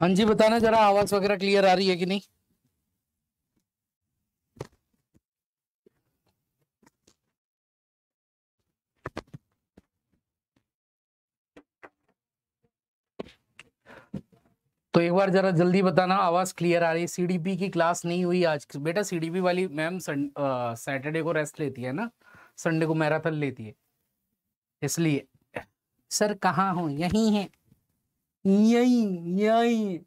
हाँ जी बताना जरा आवाज वगैरह क्लियर आ रही है कि नहीं तो एक बार जरा जल्दी बताना आवाज क्लियर आ रही है सीडीपी की क्लास नहीं हुई आज बेटा सीडीपी वाली मैम सैटरडे को रेस्ट लेती है ना संडे को मैराथन लेती है इसलिए सर कहाँ हूँ यहीं है यही यही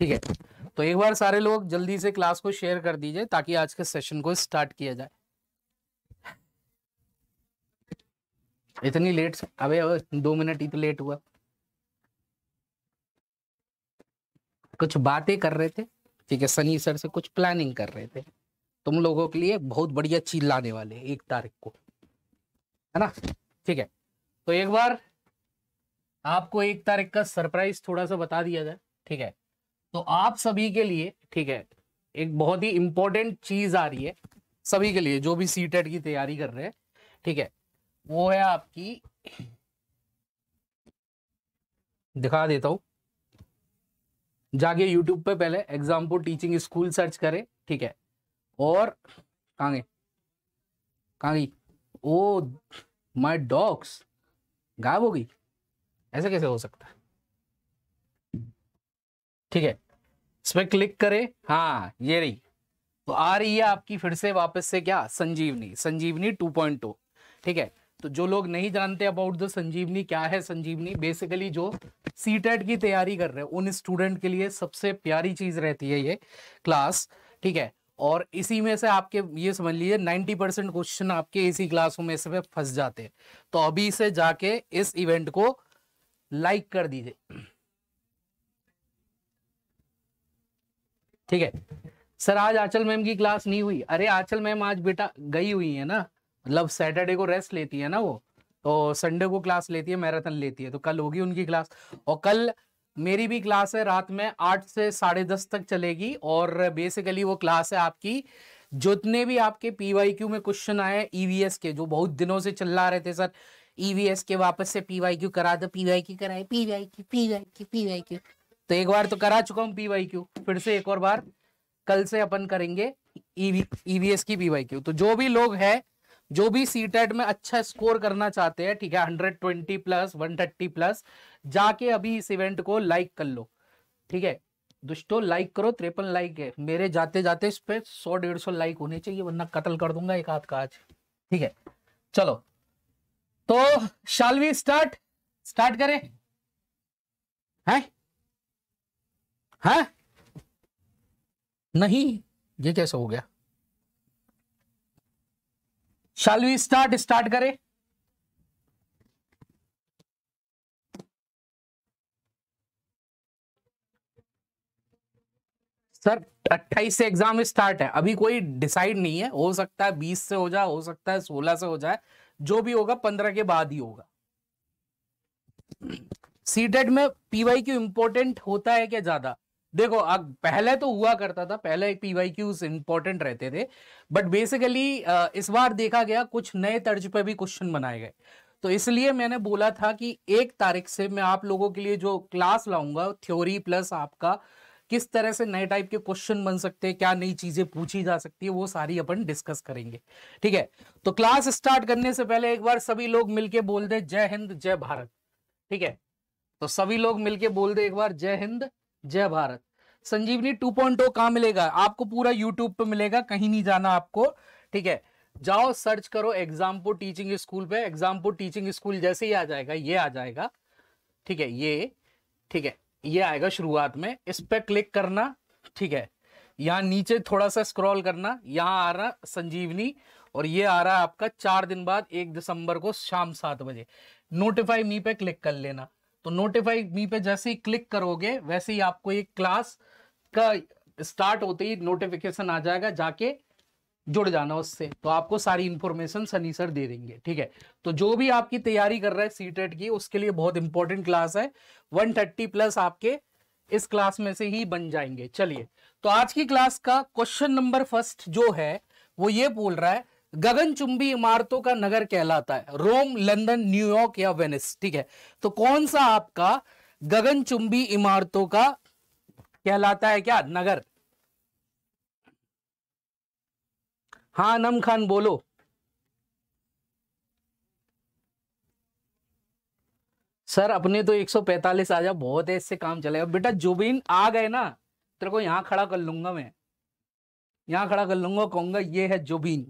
ठीक है तो एक बार सारे लोग जल्दी से क्लास को शेयर कर दीजिए ताकि आज के सेशन को स्टार्ट किया जाए इतनी लेट अबे अब दो मिनट ही तो लेट हुआ कुछ बातें कर रहे थे ठीक है सनी सर से कुछ प्लानिंग कर रहे थे तुम लोगों के लिए बहुत बढ़िया चीज लाने वाले एक तारीख को है ना ठीक है तो एक बार आपको एक तारीख का सरप्राइज थोड़ा सा बता दिया जाए ठीक है तो आप सभी के लिए ठीक है एक बहुत ही इंपॉर्टेंट चीज आ रही है सभी के लिए जो भी सी टेट की तैयारी कर रहे हैं ठीक है वो है आपकी दिखा देता हूं जाके यूट्यूब पे पहले एग्जाम्पल टीचिंग स्कूल सर्च करें ठीक है और कांगे कांगी ओ माय डॉग्स गायब हो गई ऐसे कैसे हो सकता है ठीक है इस पर क्लिक करें हाँ ये रही तो आ रही है आपकी फिर से वापस से क्या संजीवनी संजीवनी 2.2 ठीक है तो जो लोग नहीं जानते अबाउट द संजीवनी क्या है संजीवनी बेसिकली जो सी e की तैयारी कर रहे हैं उन स्टूडेंट के लिए सबसे प्यारी चीज रहती है ये क्लास ठीक है और इसी में से आपके ये समझ लीजिए 90 परसेंट क्वेश्चन आपके इसी क्लासों में से फंस जाते हैं तो अभी से जाके इस इवेंट को लाइक कर दीजिए ठीक है सर आज आंचल मैम की क्लास नहीं हुई अरे आंचल मैम आज बेटा गई हुई है ना मतलब सैटरडे को रेस्ट लेती है ना वो तो संडे को क्लास लेती है मैराथन लेती है तो कल होगी उनकी क्लास और कल मेरी भी क्लास है रात में आठ से साढ़े दस तक चलेगी और बेसिकली वो क्लास है आपकी जितने भी आपके पीवाईक्यू में क्वेश्चन आए ईवीएस e के जो बहुत दिनों से चल रहे थे सर ईवीएस e के वापस से पीवाई क्यू करा दो पीवाई क्यू कराए PY Q PY Q PY Q तो एक बार तो करा चुका हूँ पीवाई क्यू फिर से एक और बार कल से अपन करेंगे ईवीएस e e की पीवाई क्यू तो जो भी लोग है जो भी सी टेट में अच्छा स्कोर करना चाहते हैं ठीक है hundred twenty plus one thirty plus जाके अभी इस इवेंट को लाइक कर लो ठीक है दोस्तों लाइक करो त्रेपन लाइक है मेरे जाते जाते इस पे सौ डेढ़ सौ लाइक होने चाहिए वरना कत्ल कर दूंगा एक हाथ का आज ठीक है चलो तो शाल वी स्टार्ट स्टार्ट करें है है? नहीं ये कैसे हो गया शाल वी स्टार्ट स्टार्ट करें सर 28 से एग्जाम स्टार्ट है अभी कोई डिसाइड नहीं है हो सकता है 20 से हो जाए हो सकता है 16 से हो जाए जो भी होगा पंद्रह के बाद ही होगा सीटेड e में पीवाई क्यू इंपॉर्टेंट होता है क्या ज्यादा देखो अब पहले तो हुआ करता था पहले पीवाई क्यूज इंपॉर्टेंट रहते थे बट बेसिकली इस बार देखा गया कुछ नए तर्ज पर भी क्वेश्चन बनाए गए तो इसलिए मैंने बोला था कि एक तारीख से मैं आप लोगों के लिए जो क्लास लाऊंगा थ्योरी प्लस आपका किस तरह से नए टाइप के क्वेश्चन बन सकते हैं क्या नई चीजें पूछी जा सकती है वो सारी अपन डिस्कस करेंगे ठीक है तो क्लास स्टार्ट करने से पहले एक बार सभी लोग मिलके बोल दे जय हिंद जय भारत ठीक है तो सभी लोग मिलके बोल दे एक बार जय हिंद जय भारत संजीवनी 2.0 पॉइंट मिलेगा आपको पूरा यूट्यूब पे मिलेगा कहीं नहीं जाना आपको ठीक है जाओ सर्च करो एग्जाम्पो टीचिंग स्कूल पे एग्जाम्पो टीचिंग स्कूल जैसे ही आ जाएगा ये आ जाएगा ठीक है ये ठीक है ये आएगा शुरुआत में इस पर क्लिक करना ठीक है यहाँ नीचे थोड़ा सा स्क्रॉल करना यहाँ आ रहा संजीवनी और ये आ रहा है आपका चार दिन बाद एक दिसंबर को शाम सात बजे नोटिफाई मी पे क्लिक कर लेना तो नोटिफाई मी पे जैसे ही क्लिक करोगे वैसे ही आपको एक क्लास का स्टार्ट होते ही नोटिफिकेशन आ जाएगा जाके जुड़ जाना उससे तो आपको सारी इंफॉर्मेशन सनी सर दे देंगे ठीक है तो जो भी आपकी तैयारी कर रहा है सी टेट e की उसके लिए बहुत इंपॉर्टेंट क्लास है 130 प्लस आपके इस क्लास में से ही बन जाएंगे चलिए तो आज की क्लास का क्वेश्चन नंबर फर्स्ट जो है वो ये बोल रहा है चुंबी इमारतों का नगर कहलाता है रोम लंदन न्यूयॉर्क या वेनिस ठीक है तो कौन सा आपका चुंबी इमारतों का कहलाता है क्या नगर हाँ नम खान बोलो सर अपने तो 145 आ जा बहुत है इससे काम चलेगा बेटा जुबीन आ गए ना तेरे को यहाँ खड़ा कर लूंगा मैं यहाँ खड़ा कर लूंगा कहूंगा ये है जुबीन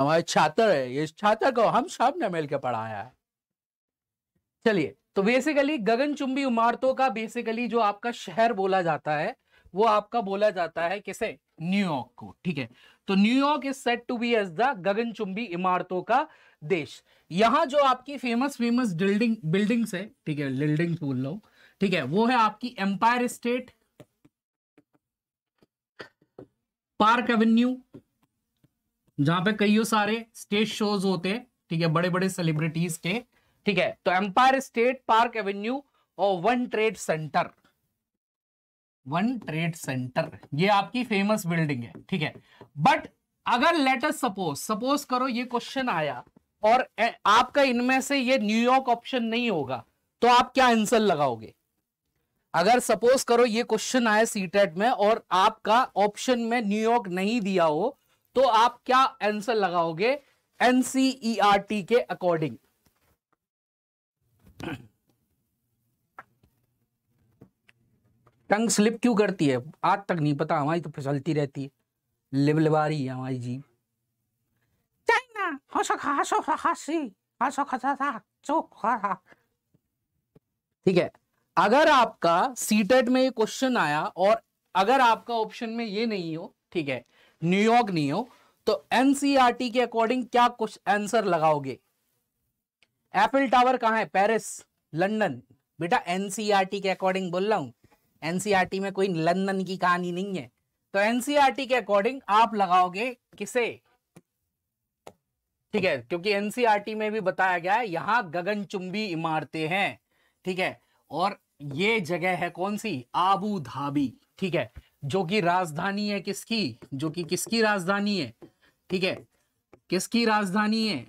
हमारे छात्र है ये छात्र को हम सब ने मिल के पढ़ाया है चलिए तो बेसिकली गगनचुंबी इमारतों का बेसिकली जो आपका शहर बोला जाता है वो आपका बोला जाता है किसे न्यूयॉर्क को ठीक है तो New York is set to be as the गगनचुंबी इमारतों का देश यहां जो आपकी फेमस फेमस बिल्डिंग बिल्डिंग्स है ठीक है बिल्डिंग बोल लो ठीक है वो है आपकी एम्पायर स्टेट पार्क एवेन्यू जहां पे कईयों सारे स्टेज शोज होते हैं ठीक है बड़े बड़े सेलिब्रिटीज के ठीक है तो एम्पायर स्टेट पार्क एवेन्यू और One Trade Center One Trade Center ये आपकी फेमस बिल्डिंग है ठीक है बट अगर लेटर सपोज सपोज करो ये क्वेश्चन आया और आपका इनमें से ये न्यूयॉर्क ऑप्शन नहीं होगा तो आप क्या आंसर लगाओगे अगर सपोज करो ये क्वेश्चन आया सीटेट e में और आपका ऑप्शन में न्यूयॉर्क नहीं दिया हो तो आप क्या आंसर लगाओगे एनसीईआरटी e के अकॉर्डिंग टंग स्लिप क्यों करती है आज तक नहीं पता हमारी तो फिसलती रहती है लिबलिबा रही है हमारी जीभ ठीक है अगर आपका सीटेट e में ये क्वेश्चन आया और अगर आपका ऑप्शन में ये नहीं हो ठीक है न्यूयॉर्क नहीं हो तो एनसीईआरटी e के अकॉर्डिंग क्या कुछ आंसर लगाओगे एफिल टावर कहाँ है पेरिस लंदन बेटा एनसीईआरटी e के अकॉर्डिंग बोल रहा हूं एनसीईआरटी में कोई लंदन की कहानी नहीं है तो एनसीईआरटी के अकॉर्डिंग आप लगाओगे किसे ठीक है क्योंकि एनसीईआरटी में भी बताया गया है यहां गगनचुंबी इमारतें हैं ठीक है और ये जगह है कौन सी आबू धाबी ठीक है जो कि राजधानी है किसकी जो कि किसकी राजधानी है ठीक है किसकी राजधानी है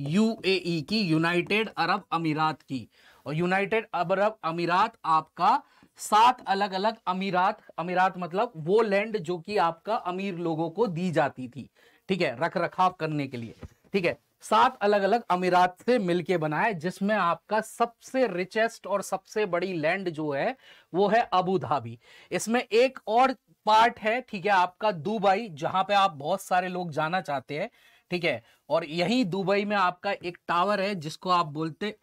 यूएई की यूनाइटेड अरब अमीरात की और यूनाइटेड अरब अमीरात आपका सात अलग अलग अमीरात अमीरात मतलब वो लैंड जो कि आपका अमीर लोगों को दी जाती थी ठीक है रख रखाव करने के लिए ठीक है सात अलग अलग अमीरात से मिलके बनाए जिसमें आपका सबसे रिचेस्ट और सबसे बड़ी लैंड जो है वो है अबू धाबी इसमें एक और पार्ट है ठीक है आपका दुबई जहां पे आप बहुत सारे लोग जाना चाहते हैं ठीक है और यही दुबई में आपका एक टावर है जिसको आप बोलते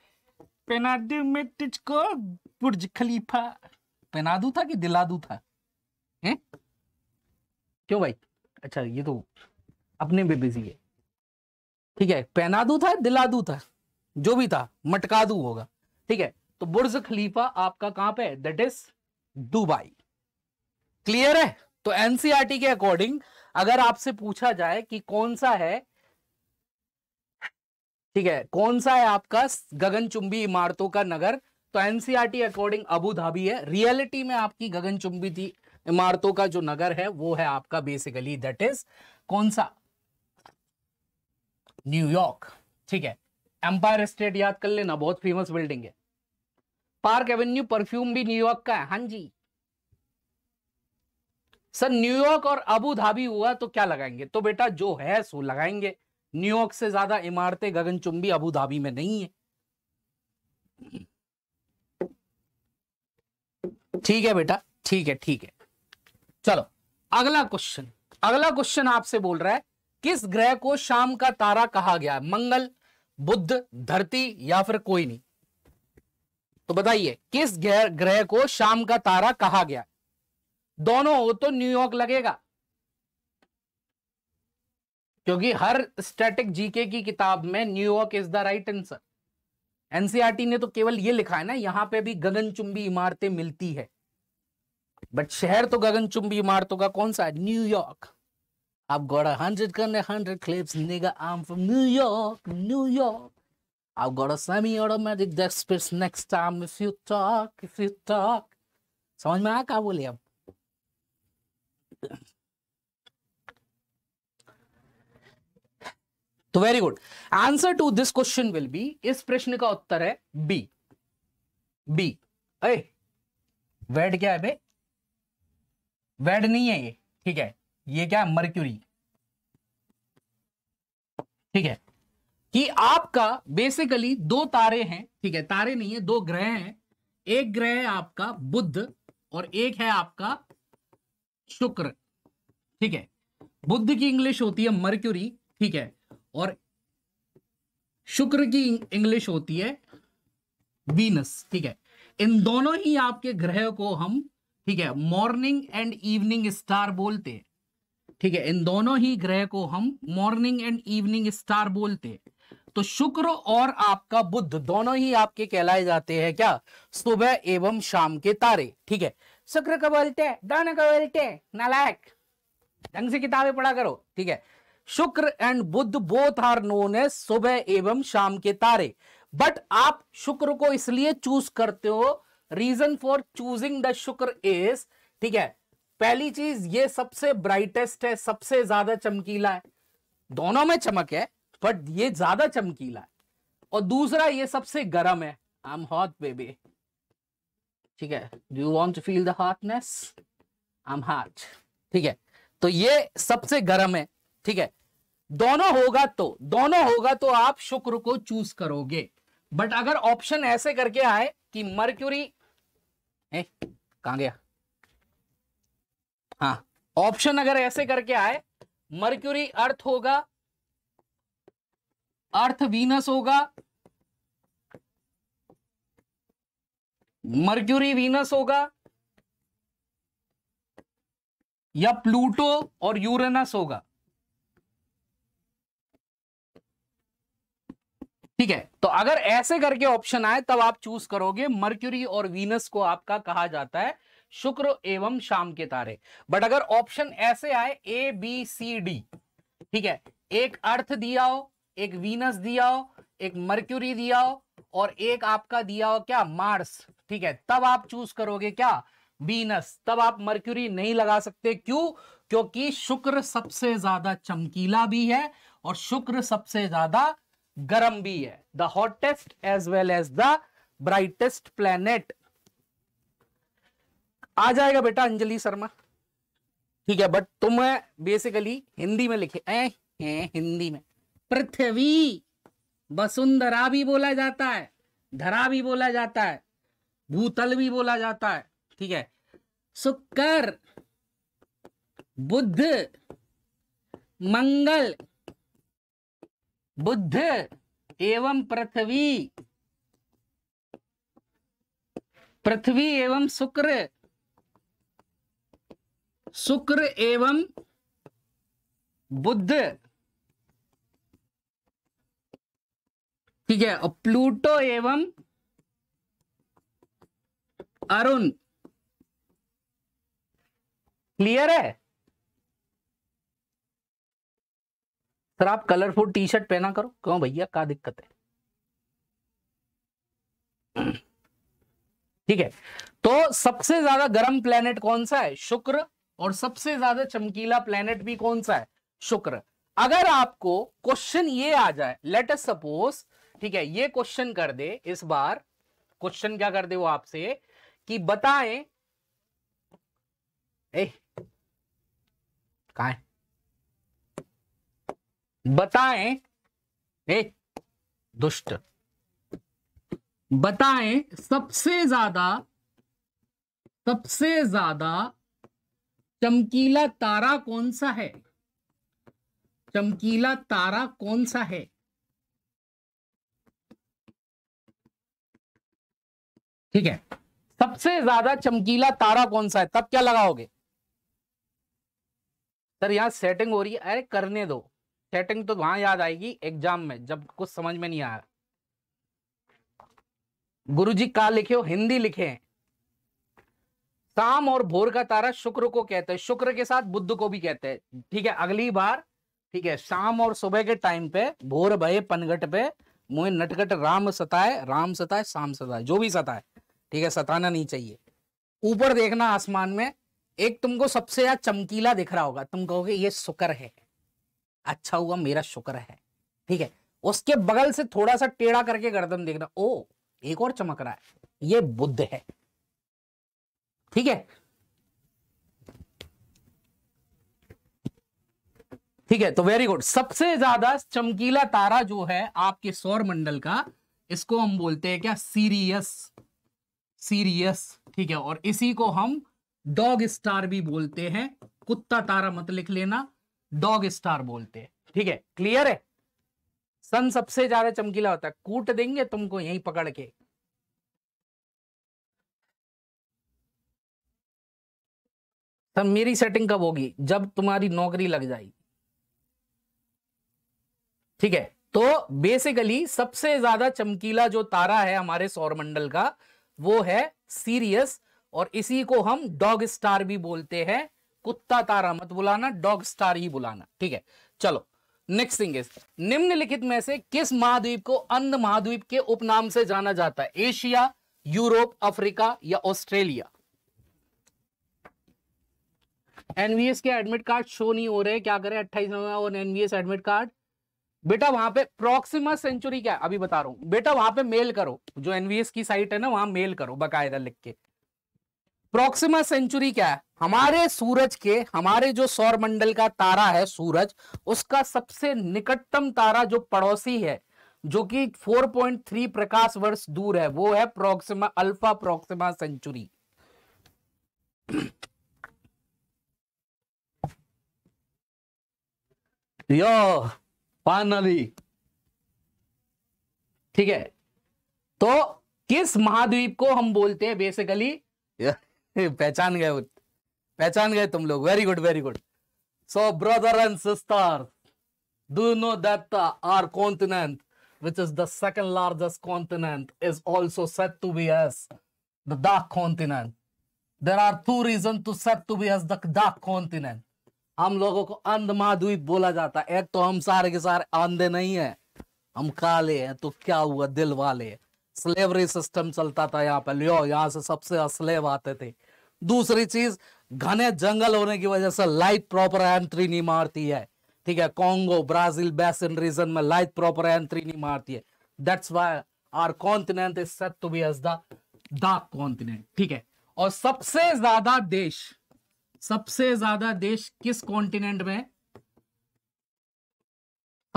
पेनाडू में बुर्ज खलीफा पहना दू था कि दिला दू था है? क्यों भाई अच्छा ये तो अपने में बिजी है ठीक है पहना दू था दिला दू था जो भी था मटका दू होगा ठीक है तो बुर्ज खलीफा आपका कहां पे है दट इज दुबई क्लियर है तो एनसीआरटी e के अकॉर्डिंग अगर आपसे पूछा जाए कि कौन सा है ठीक है कौन सा है आपका गगनचुंबी इमारतों का नगर तो एनसीआरटी अकॉर्डिंग अबू धाबी है रियलिटी में आपकी गगनचुंबी थी इमारतों का जो नगर है वो है आपका बेसिकली दैट इज कौन सा न्यूयॉर्क ठीक है एम्पायर स्टेट याद कर लेना बहुत फेमस बिल्डिंग है पार्क एवेन्यू परफ्यूम भी न्यूयॉर्क का है हां जी सर न्यूयॉर्क और अबू धाबी हुआ तो क्या लगाएंगे तो बेटा जो है सो लगाएंगे न्यूयॉर्क से ज्यादा इमारतें गगनचुंबी अबू धाबी में नहीं है ठीक है बेटा ठीक है ठीक है चलो अगला क्वेश्चन अगला क्वेश्चन आपसे बोल रहा है किस ग्रह को शाम का तारा कहा गया है मंगल बुद्ध धरती या फिर कोई नहीं तो बताइए किस ग्रह को शाम का तारा कहा गया दोनों हो तो न्यूयॉर्क लगेगा क्योंकि हर स्टैटिक जीके की किताब में New York is the right answer NCERT ने तो केवल ये लिखा है ना यहां पे भी गगनचुंबी इमारतें मिलती है बट शहर तो गगनचुंबी इमारतों का कौन सा है न्यूयॉर्क आप गौर हंड्रेड करने hundred clips nigga I'm from New York New York I've got a semi-automatic desk space next time if you talk, if you talk. समझ में आया क्या बोले अब तो very good answer to this question will be इस प्रश्न का उत्तर है बी बी ए वेड क्या है बे वेड नहीं है ये ठीक है ये क्या मर्क्यूरी ठीक है कि आपका बेसिकली दो तारे हैं ठीक है तारे नहीं है दो ग्रह हैं एक ग्रह है आपका बुद्ध और एक है आपका शुक्र ठीक है बुद्ध की इंग्लिश होती है मर्क्यूरी ठीक है और शुक्र की इंग्लिश होती है वीनस ठीक है इन दोनों ही आपके ग्रह को हम ठीक है मॉर्निंग एंड इवनिंग स्टार बोलते हैं ठीक है इन दोनों ही ग्रह को हम मॉर्निंग एंड इवनिंग स्टार बोलते हैं तो शुक्र और आपका बुद्ध दोनों ही आपके कहलाए जाते हैं क्या सुबह एवं शाम के तारे ठीक है शुक्र का बोलते हैं दोनों का बोलते हैं नालायक ढंग से किताबें पढ़ा करो ठीक है Shukra and Budh both are known as सुबह एवं शाम के तारे बट आप शुक्र को इसलिए चूज करते हो reason for choosing the Shukra is ठीक है पहली चीज ये सबसे ब्राइटेस्ट है सबसे ज्यादा चमकीला है दोनों में चमक है बट ये ज्यादा चमकीला है और दूसरा ये सबसे गर्म है आई एम हॉट बेबी ठीक है do you want feel the hotness I am heart ठीक है तो ये सबसे गर्म है ठीक है दोनों होगा तो दोनों होगा तो आप शुक्र को चूज करोगे बट अगर ऑप्शन ऐसे करके आए कि मर्क्यूरी कहा गया हाँ ऑप्शन अगर ऐसे करके आए मर्क्यूरी अर्थ होगा अर्थ वीनस होगा मर्क्यूरी वीनस होगा या प्लूटो और यूरेनस होगा ठीक है तो अगर ऐसे करके ऑप्शन आए तब आप चूज करोगे मर्क्यूरी और वीनस को आपका कहा जाता है शुक्र एवं शाम के तारे बट अगर ऑप्शन ऐसे आए ए बी सी डी ठीक है एक अर्थ दिया हो एक वीनस दिया हो एक मर्क्यूरी दिया हो और एक आपका दिया हो क्या मार्स ठीक है तब आप चूज करोगे क्या वीनस तब आप मर्क्यूरी नहीं लगा सकते क्यों क्योंकि शुक्र सबसे ज्यादा चमकीला भी है और शुक्र सबसे ज्यादा गर्म भी है the hottest as well as the brightest planet आ जाएगा बेटा अंजलि शर्मा ठीक है बट तुम्हें बेसिकली हिंदी में लिखे ए, ए, हिंदी में पृथ्वी वसुंधरा भी बोला जाता है धरा भी बोला जाता है भूतल भी बोला जाता है ठीक है शुक्र बुद्ध मंगल बुद्ध एवं पृथ्वी पृथ्वी एवं शुक्र शुक्र एवं बुद्ध ठीक है और प्लूटो एवं अरुण क्लियर है सर आप कलरफुल टी शर्ट पहना करो क्यों भैया क्या दिक्कत है ठीक है तो सबसे ज्यादा गर्म प्लेनेट कौन सा है शुक्र और सबसे ज्यादा चमकीला प्लेनेट भी कौन सा है शुक्र अगर आपको क्वेश्चन ये आ जाए लेट अस सपोज ठीक है ये क्वेश्चन कर दे इस बार क्वेश्चन क्या कर दे वो आपसे कि बताएं ए कहा है बताएं ए दुष्ट बताएं सबसे ज्यादा सबसे ज्यादा चमकीला तारा कौन सा है चमकीला तारा कौन सा है ठीक है सबसे ज्यादा चमकीला तारा कौन सा है तब क्या लगाओगे सर यहां सेटिंग हो रही है अरे करने दो सेटिंग तो वहां याद आएगी एग्जाम में जब कुछ समझ में नहीं आया गुरु जी का लिखे हो हिंदी लिखे शाम और भोर का तारा शुक्र को कहते हैं शुक्र के साथ बुद्ध को भी कहते हैं ठीक है अगली बार ठीक है शाम और सुबह के टाइम पे भोर भय पनगट पे मुहे नटगट राम सताए राम सताए शाम सताए जो भी सताए ठीक है सताना नहीं चाहिए ऊपर देखना आसमान में एक तुमको सबसे ज्यादा चमकीला दिख रहा होगा तुम कहोगे ये शुक्र है अच्छा हुआ मेरा शुक्र है ठीक है उसके बगल से थोड़ा सा टेढ़ा करके गर्दन देखना ओ एक और चमक रहा है ये बुद्ध है ठीक है ठीक है तो वेरी गुड सबसे ज्यादा चमकीला तारा जो है आपके सौर मंडल का इसको हम बोलते हैं क्या सीरियस सीरियस ठीक है और इसी को हम डॉग स्टार भी बोलते हैं कुत्ता तारा मत लिख लेना डॉग स्टार बोलते हैं ठीक है क्लियर है सन सबसे ज्यादा चमकीला होता है कूट देंगे तुमको यहीं पकड़ के सर मेरी सेटिंग कब होगी जब तुम्हारी नौकरी लग जाएगी ठीक है तो बेसिकली सबसे ज्यादा चमकीला जो तारा है हमारे सौरमंडल का वो है सीरियस और इसी को हम डॉग स्टार भी बोलते हैं कुत्ता तारा मत बुलाना डॉग स्टार ही बुलाना ठीक है चलो नेक्स्ट थिंग इज निम्नलिखित में से किस महाद्वीप को अन्य महाद्वीप के उपनाम से जाना जाता है एशिया यूरोप अफ्रीका या ऑस्ट्रेलिया एनवीएस के एडमिट कार्ड शो नहीं हो रहे क्या करें अट्ठाईस नवंबर और एनवीएस एडमिट कार्ड बेटा वहां पे प्रोक्सिमा सेंचुरी क्या है अभी बता रहा हूं बेटा वहां पे मेल करो जो एनवीएस की साइट है ना वहां मेल करो बकायदा लिख के प्रोक्सिमा सेंचुरी क्या है हमारे सूरज के हमारे जो सौर मंडल का तारा है सूरज उसका सबसे निकटतम तारा जो पड़ोसी है जो कि 4.3 प्रकाश वर्ष दूर है वो है प्रोक्सिमा अल्फा प्रोक्सिमा सेंचुरी यो फाइनली ठीक है तो किस महाद्वीप को हम बोलते हैं बेसिकली पहचान गए पहचान गए तुम लोग very good very good so brother and sister do know that our continent which is the second largest continent is also said to be as the dark continent there are two reason to said to be as the dark continent हम लोगों को अंध महाद्वीप बोला जाता है एक तो हम सारे के सारे अंधे नहीं है हम काले हैं तो क्या हुआ दिल वाले स्लेवरी सिस्टम चलता था यहाँ पे लियो यहाँ से सबसे असलेव आते थे दूसरी चीज घने जंगल होने की वजह से लाइट प्रॉपर एंट्री नहीं मारती है ठीक है कॉन्गो ब्राजील बेसिन रीजन में लाइट प्रॉपर एंट्री नहीं मारती है that's why our continent is set to be as the dark continent ठीक है और सबसे ज्यादा देश सबसे ज्यादा देश किस कॉन्टिनेंट में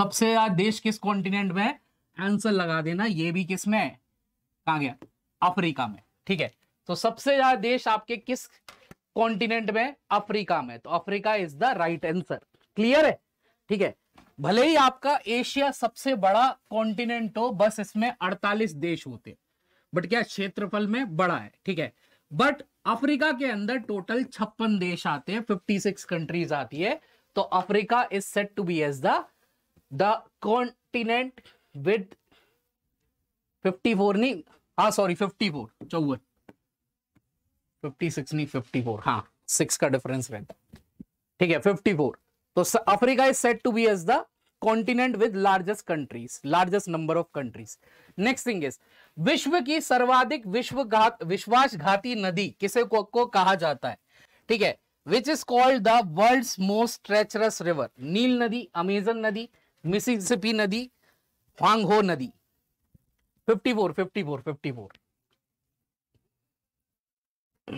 सबसे ज्यादा देश किस कॉन्टिनेंट में आंसर लगा देना ये भी किस में कहा गया अफ्रीका में ठीक है तो सबसे ज्यादा देश आपके किस कॉन्टिनेंट में अफ्रीका में तो Africa is the right answer clear है ठीक है भले ही आपका एशिया सबसे बड़ा कॉन्टिनेंट हो बस इसमें 48 देश होते बट क्या क्षेत्रफल में बड़ा है ठीक है बट अफ्रीका के अंदर टोटल छप्पन देश आते हैं 56 कंट्रीज आती है तो Africa is set to be as the continent with 54 नहीं हाँ सॉरी 54 चौवन continent with largest countries largest number of countries next thing is विश्व की सर्वाधिक विश्व विश्वघात विश्वासघाती नदी किसे को, को कहा जाता है ठीक है which is called the world most treacherous river Nile नदी अमेजन नदी मिसिपी नदी फांगहो नदी 54 54 54 तो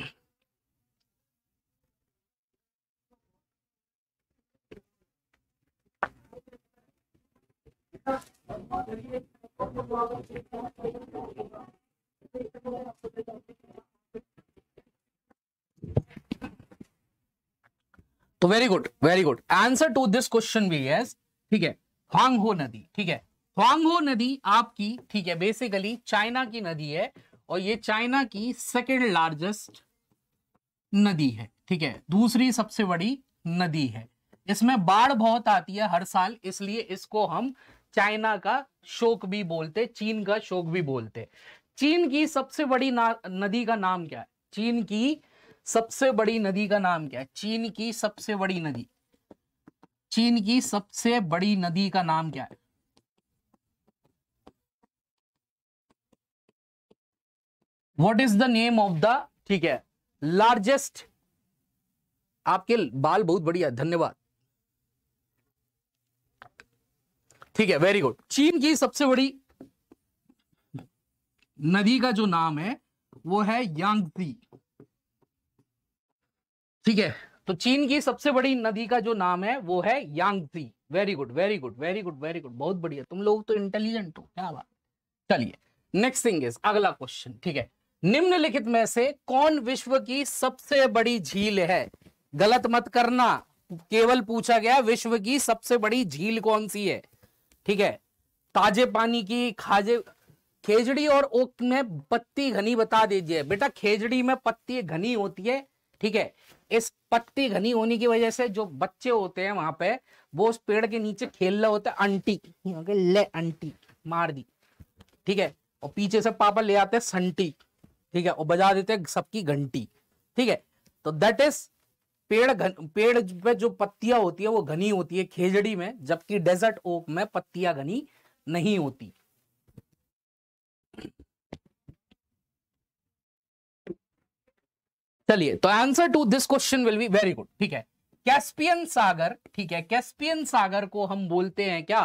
very good very good answer to this question भी यस ठीक है ह्वांगहो नदी ठीक है ह्वांगहो नदी आपकी ठीक है बेसिकली चाइना की नदी है और ये चाइना की सेकेंड लार्जेस्ट नदी है ठीक है दूसरी सबसे बड़ी नदी है इसमें बाढ़ बहुत आती है हर साल इसलिए इसको हम चाइना का शोक भी बोलते चीन का शोक भी बोलते चीन की सबसे बड़ी नदी का नाम क्या है चीन की सबसे बड़ी नदी का नाम क्या है चीन की सबसे बड़ी नदी चीन की सबसे बड़ी नदी का नाम क्या है what is the name of the ठीक है लार्जेस्ट आपके बाल बहुत बढ़िया धन्यवाद ठीक है वेरी गुड चीन की सबसे बड़ी नदी का जो नाम है वो है यांगजी ठीक है तो चीन की सबसे बड़ी नदी का जो नाम है वो है Yangtze very good very good very good very good बहुत बढ़िया तुम लोग तो इंटेलिजेंट हो क्या बात चलिए नेक्स्ट थिंग इज अगला क्वेश्चन ठीक है निम्नलिखित में से कौन विश्व की सबसे बड़ी झील है गलत मत करना केवल पूछा गया विश्व की सबसे बड़ी झील कौन सी है ठीक है ताजे पानी की खाजे खेजड़ी और ओक में पत्ती घनी बता दीजिए बेटा खेजड़ी में पत्ती घनी होती है ठीक है इस पत्ती घनी होने की वजह से जो बच्चे होते हैं वहां पे वो उस पेड़ के नीचे खेल रहे होते हैं अंटी ले अंटी मार दी ठीक है और पीछे से पापा ले आते हैं संटी ठीक है और बजा देते हैं सबकी घंटी ठीक है तो दैट इज पेड़ घन पेड़ पे जो पत्तियां होती है वो घनी होती है खेजड़ी में जबकि डेजर्ट ओक में पत्तियां घनी नहीं होती चलिए तो answer to this question will be very good ठीक है कैस्पियन सागर ठीक है कैस्पियन सागर को हम बोलते हैं क्या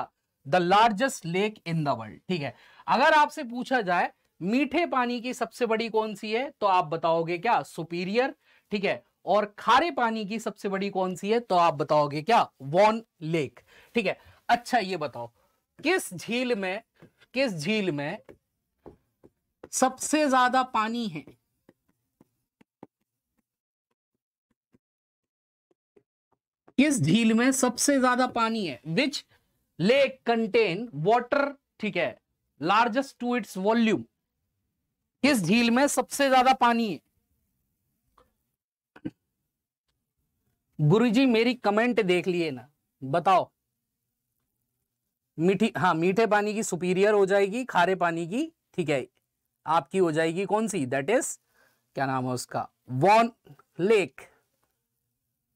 the largest lake in the world ठीक है अगर आपसे पूछा जाए मीठे पानी की सबसे बड़ी कौन सी है तो आप बताओगे क्या सुपीरियर ठीक है और खारे पानी की सबसे बड़ी कौन सी है तो आप बताओगे क्या वॉन लेक ठीक है अच्छा ये बताओ किस झील में किस झील में सबसे ज्यादा पानी है किस झील में सबसे ज्यादा पानी है विच लेक कंटेन वॉटर ठीक है लार्जेस्ट टू इट्स वॉल्यूम किस झील में सबसे ज्यादा पानी है गुरुजी मेरी कमेंट देख लिए ना बताओ मीठी हाँ मीठे पानी की सुपीरियर हो जाएगी खारे पानी की ठीक है आपकी हो जाएगी कौन सी दैट इज क्या नाम है उसका वॉन लेक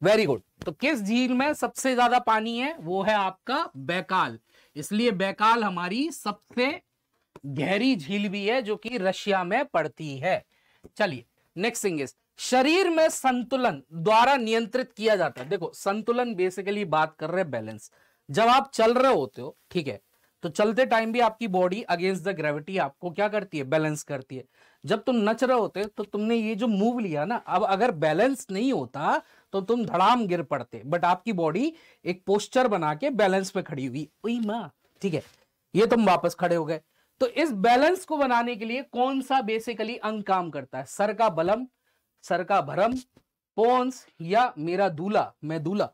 वेरी गुड तो किस झील में सबसे ज्यादा पानी है वो है आपका बैकाल इसलिए बैकाल हमारी सबसे गहरी झील भी है जो कि रशिया में पड़ती है चलिए नेक्स्ट थिंग इज शरीर में संतुलन द्वारा नियंत्रित किया जाता है देखो संतुलन बेसिकली बात कर रहे हैं बैलेंस जब आप चल रहे होते हो ठीक है तो चलते टाइम भी आपकी बॉडी अगेंस्ट द ग्रेविटी आपको क्या करती है बैलेंस करती है जब तुम नच रहे होते तो तुमने ये जो मूव लिया ना अब अगर बैलेंस नहीं होता तो तुम धड़ाम गिर पड़ते बट आपकी बॉडी एक पोस्चर बना के बैलेंस पे खड़ी हुई ठीक है ये तुम वापस खड़े हो गए तो इस बैलेंस को बनाने के लिए कौन सा बेसिकली अंग काम करता है सर का बलम सर का भरम पोन्स या मेरा दूला मैं दूला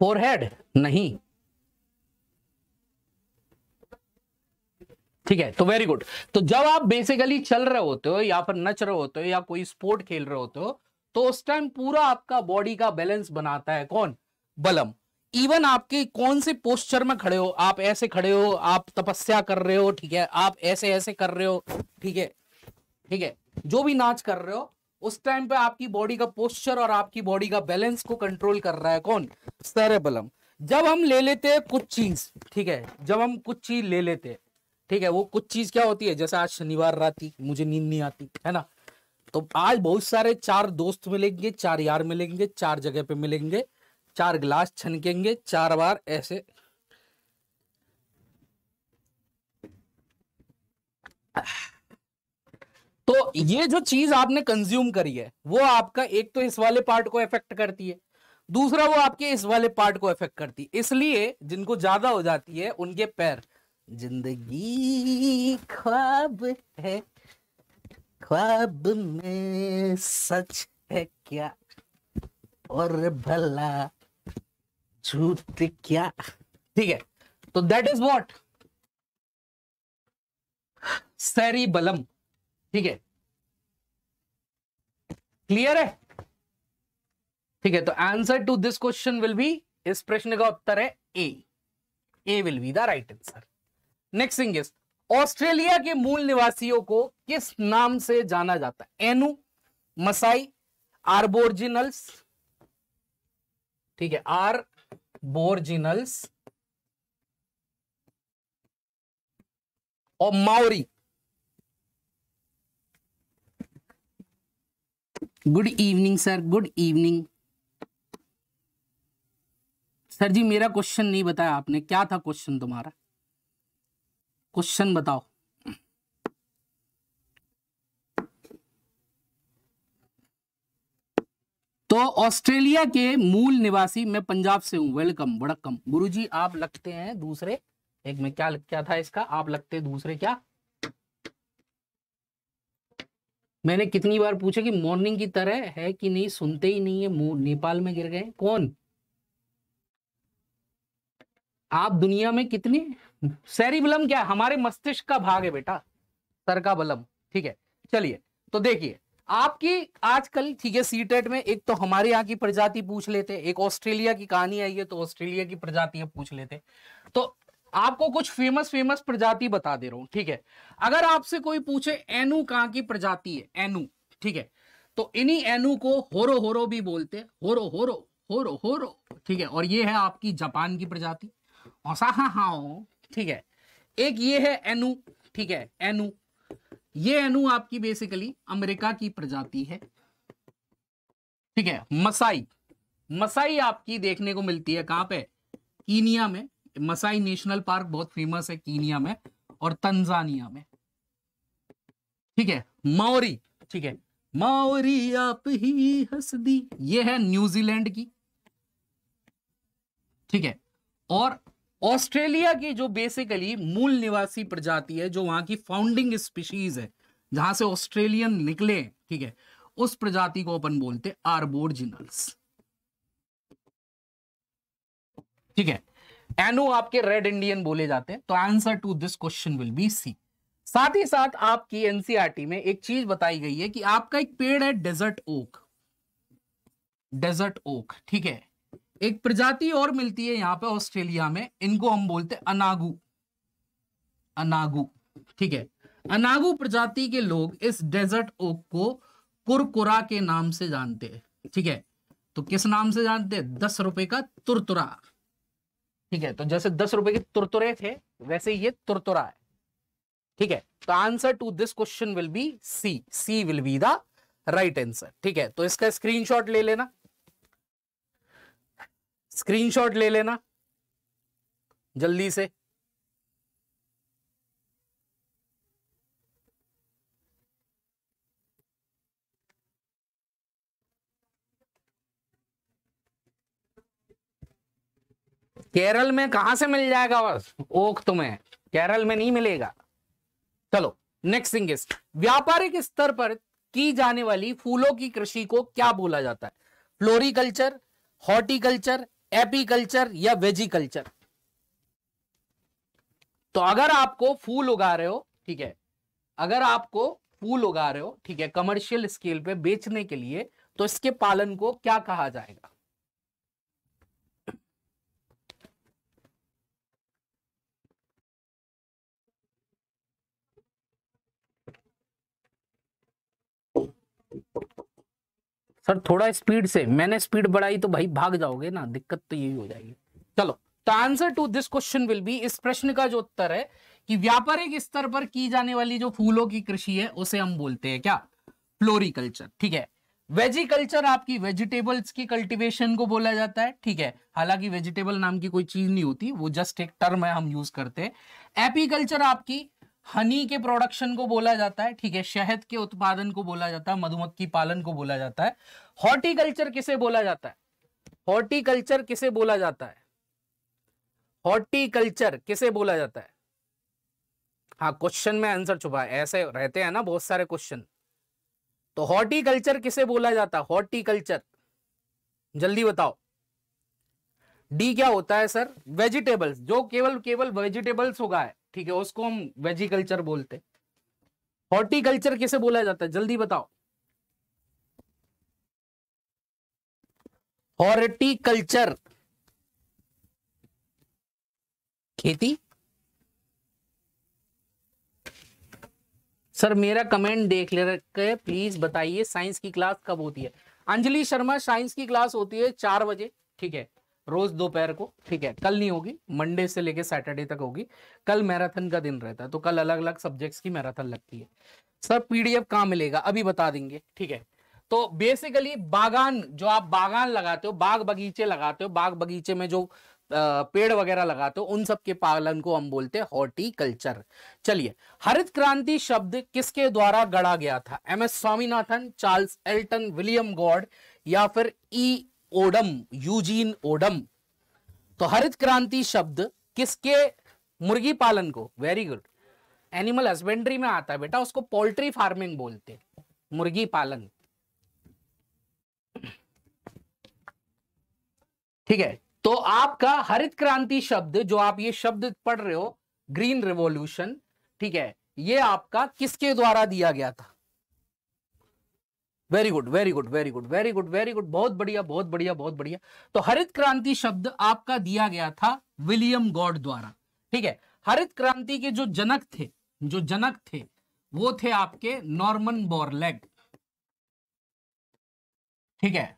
फोरहेड नहीं ठीक है तो वेरी गुड तो जब आप बेसिकली चल रहे होते हो या फिर नच रहे होते हो या कोई स्पोर्ट खेल रहे होते हो तो उस टाइम पूरा आपका बॉडी का बैलेंस बनाता है कौन बलम इवन आपके कौन से पोस्चर में खड़े हो आप ऐसे खड़े हो आप तपस्या कर रहे हो ठीक है आप ऐसे ऐसे कर रहे हो ठीक है ठीक है जो भी नाच कर रहे हो उस टाइम पे आपकी बॉडी का पोस्चर और आपकी बॉडी का बैलेंस को कंट्रोल कर रहा है कौन सेरेबलम जब हम ले लेते हैं कुछ चीज ठीक है जब हम कुछ चीज ले लेते हैं ठीक है वो कुछ चीज क्या होती है जैसे आज शनिवार रात मुझे नींद नहीं आती है ना तो आज बहुत सारे चार दोस्त मिलेंगे चार यार मिलेंगे चार जगह पे मिलेंगे चार गिलास छनकेंगे चार बार ऐसे तो ये जो चीज आपने कंज्यूम करी है वो आपका एक तो इस वाले पार्ट को इफेक्ट करती है दूसरा वो आपके इस वाले पार्ट को इफेक्ट करती है इसलिए जिनको ज्यादा हो जाती है उनके पैर जिंदगी ख्वाब है ख्वाब में सच है क्या और भला झूठ क्या ठीक है तो दैट इज वॉट सरी बलम ठीक है क्लियर है ठीक है तो answer to this question will be इस प्रश्न का उत्तर है A A will be the right answer next thing is Australia के मूल निवासियों को किस नाम से जाना जाता है एनु मसाई आरबोरजिनल्स ठीक है आर बोर्जिनल्स और Maori good evening sir good evening sir ji मेरा क्वेश्चन नहीं बताया आपने क्या था क्वेश्चन तुम्हारा क्वेश्चन बताओ तो ऑस्ट्रेलिया के मूल निवासी मैं पंजाब से हूं वेलकम वड़कम गुरुजी आप लगते हैं दूसरे एक में क्या क्या था इसका आप लगते दूसरे क्या मैंने कितनी बार पूछा कि मॉर्निंग की तरह है कि नहीं सुनते ही नहीं है नेपाल में गिर गए कौन आप दुनिया में कितने सेरिबलम क्या है हमारे मस्तिष्क का भाग है बेटा सर का बलम ठीक है चलिए तो देखिए आपकी आजकल ठीक है सी टेट e में एक तो हमारे यहाँ की प्रजाति पूछ लेते एक ऑस्ट्रेलिया की कहानी आई है तो ऑस्ट्रेलिया की प्रजातियां पूछ लेते तो आपको कुछ फेमस फेमस प्रजाति बता दे रहा हूं ठीक है अगर आपसे कोई पूछे एनु कहां की प्रजाति है एनु ठीक है तो इन्हीं एनु को होरो होरो भी बोलते होरो होरो होरो होरो ठीक है और ये है आपकी जापान की प्रजाति ठीक है एक ये है एनु ठीक है एनु ये एनु आपकी बेसिकली अमेरिका की प्रजाति है ठीक है मसाई मसाई आपकी देखने को मिलती है कहां पे कीनिया में मसाई नेशनल पार्क बहुत फेमस है कीनिया में और तंजानिया में ठीक है माओरी ठीक है माओरी आप ही हंस दी ये है न्यूजीलैंड की ठीक है और ऑस्ट्रेलिया की जो बेसिकली मूल निवासी प्रजाति है जो वहां की फाउंडिंग स्पीशीज है जहां से ऑस्ट्रेलियन निकले ठीक है उस प्रजाति को अपन बोलते आर्बोरिजिनल्स ठीक है एनो आपके रेड इंडियन बोले जाते हैं तो answer to this question will be C साथ ही साथ आपकी एनसीआरटी e में एक चीज बताई गई है कि आपका एक पेड़ है डेजर्ट ओक डेजर्ट ओक ठीक है एक प्रजाति और मिलती है यहां पे ऑस्ट्रेलिया में इनको हम बोलते हैं अनागु अनागु ठीक है अनागु प्रजाति के लोग इस डेजर्ट ओक को कुरकुरा के नाम से जानते हैं ठीक है तो किस नाम से जानते हैं दस रुपए का तुरतुरा ठीक है तो जैसे दस रुपए के तुरतुरे थे वैसे ये तुरतुरा है ठीक है तो answer to this question will be C C will be the right answer ठीक है तो इसका स्क्रीनशॉट ले लेना स्क्रीनशॉट ले लेना जल्दी से केरल में कहा से मिल जाएगा बस ओख तुम्हें केरल में नहीं मिलेगा चलो नेक्स्ट थिंग इज व्यापारिक स्तर पर की जाने वाली फूलों की कृषि को क्या बोला जाता है फ्लोरिकल्चर हॉर्टिकल्चर एपीकल्चर या वेजी कल्चर तो अगर आपको फूल उगा रहे हो ठीक है अगर आपको फूल उगा रहे हो ठीक है कमर्शियल स्केल पे बेचने के लिए तो इसके पालन को क्या कहा जाएगा सर थोड़ा स्पीड से मैंने स्पीड बढ़ाई तो भाई भाग जाओगे ना दिक्कत तो यही हो जाएगी चलो तो answer to this question will be इस प्रश्न का जो उत्तर है कि व्यापारिक स्तर पर की जाने वाली जो फूलों की कृषि है उसे हम बोलते हैं क्या फ्लोरिकल्चर ठीक है वेजिकल्चर आपकी वेजिटेबल्स की कल्टीवेशन को बोला जाता है ठीक है हालांकि वेजिटेबल नाम की कोई चीज नहीं होती वो जस्ट एक टर्म है हम यूज करते हैं एपीकल्चर आपकी हनी के प्रोडक्शन को बोला जाता है ठीक है शहद के उत्पादन को बोला जाता है मधुमक्खी पालन को बोला जाता है हॉर्टिकल्चर किसे बोला जाता है हॉर्टिकल्चर किसे बोला जाता है हॉर्टिकल्चर किसे बोला जाता है हाँ क्वेश्चन में आंसर छुपा है ऐसे रहते हैं ना बहुत सारे क्वेश्चन तो हॉर्टिकल्चर किसे बोला जाता है हॉर्टिकल्चर जल्दी बताओ डी क्या होता है सर वेजिटेबल्स जो केवल केवल वेजिटेबल्स होगा है ठीक है उसको हम वेजिकल्चर बोलते हॉर्टिकल्चर कैसे बोला जाता है जल्दी बताओ हॉर्टिकल्चर खेती सर मेरा कमेंट देख ले रखे प्लीज बताइए साइंस की क्लास कब होती है अंजलि शर्मा साइंस की क्लास होती है चार बजे ठीक है रोज दोपहर को ठीक है कल नहीं होगी मंडे से लेके सैटरडे तक होगी कल मैराथन का दिन रहता है तो कल अलग अलग सब्जेक्ट्स की मैराथन लगती है सर पीडीएफ कहाँ मिलेगा अभी बता देंगे ठीक है तो बेसिकली बागान जो आप बागान लगाते हो बाग बगीचे लगाते हो बाग बगीचे में जो पेड़ वगैरह लगाते हो उन सब के पालन को हम बोलते हैं हॉर्टिकल्चर चलिए हरित क्रांति शब्द किसके द्वारा गढ़ा गया था M S Swaminathan Charles Elton William Gaud या फिर E e. Odum Eugene Odum तो हरित क्रांति शब्द किसके मुर्गी पालन को वेरी गुड एनिमल हस्बेंड्री में आता है बेटा उसको पोल्ट्री फार्मिंग बोलते हैं मुर्गी पालन ठीक है तो आपका हरित क्रांति शब्द जो आप ये शब्द पढ़ रहे हो ग्रीन रिवॉल्यूशन ठीक है ये आपका किसके द्वारा दिया गया था very good very good very good very good very good बहुत बढ़िया बहुत बढ़िया बहुत बढ़िया तो हरित क्रांति शब्द आपका दिया गया था विलियम गॉड द्वारा ठीक है हरित क्रांति के जो जनक थे जो जनक थे वो थे आपके नॉर्मन बोरलेग ठीक है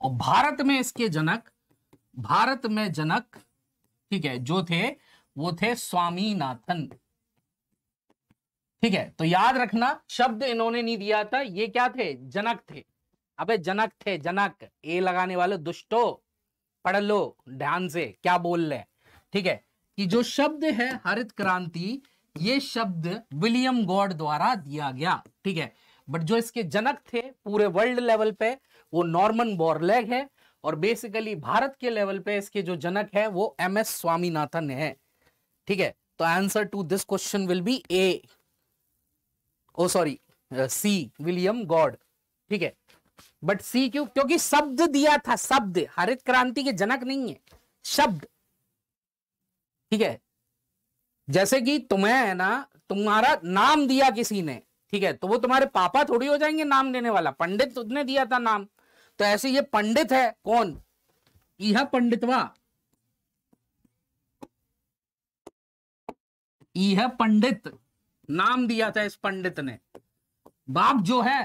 और भारत में इसके जनक भारत में जनक ठीक है जो थे वो थे स्वामीनाथन ठीक है तो याद रखना शब्द इन्होंने नहीं दिया था ये क्या थे जनक थे अबे जनक थे जनक ए लगाने वाले दुष्टो पढ़ लो ध्यान से क्या बोल रहे ठीक है कि जो शब्द है हरित क्रांति ये शब्द विलियम गॉड द्वारा दिया गया ठीक है बट जो इसके जनक थे पूरे वर्ल्ड लेवल पे वो नॉर्मन बोरलेग है और बेसिकली भारत के लेवल पे इसके जो जनक है वो एम एस स्वामीनाथन है ठीक है तो answer to this question will be A oh sorry C William Gaud ठीक है बट सी क्यों क्योंकि शब्द दिया था शब्द हरित क्रांति के जनक नहीं है शब्द ठीक है जैसे कि तुम्हें है ना तुम्हारा नाम दिया किसी ने ठीक है तो वो तुम्हारे पापा थोड़ी हो जाएंगे नाम देने वाला पंडित उसने दिया था नाम तो ऐसे ये पंडित है कौन यह पंडितवा यह पंडित नाम दिया था इस पंडित ने बाप जो है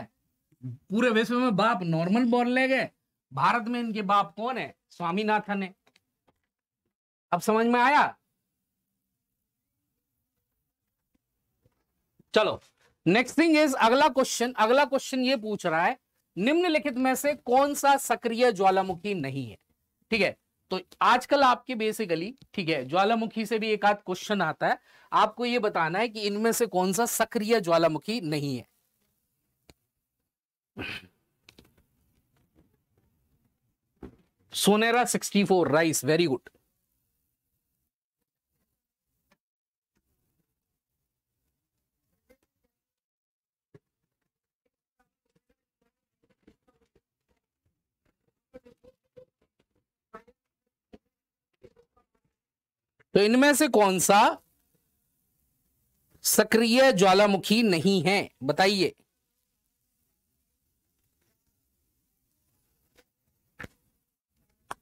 पूरे विश्व में बाप नॉर्मल बोल ले गए भारत में इनके बाप कौन है स्वामीनाथन है अब समझ में आया चलो नेक्स्ट थिंग इज अगला क्वेश्चन अगला क्वेश्चन ये पूछ रहा है निम्नलिखित में से कौन सा सक्रिय ज्वालामुखी नहीं है ठीक है तो आजकल आपके बेसिकली ठीक है ज्वालामुखी से भी एक आध क्वेश्चन आता है आपको यह बताना है कि इनमें से कौन सा सक्रिय ज्वालामुखी नहीं है सोनेरा 64 राइस वेरी गुड तो इनमें से कौन सा सक्रिय ज्वालामुखी नहीं है बताइए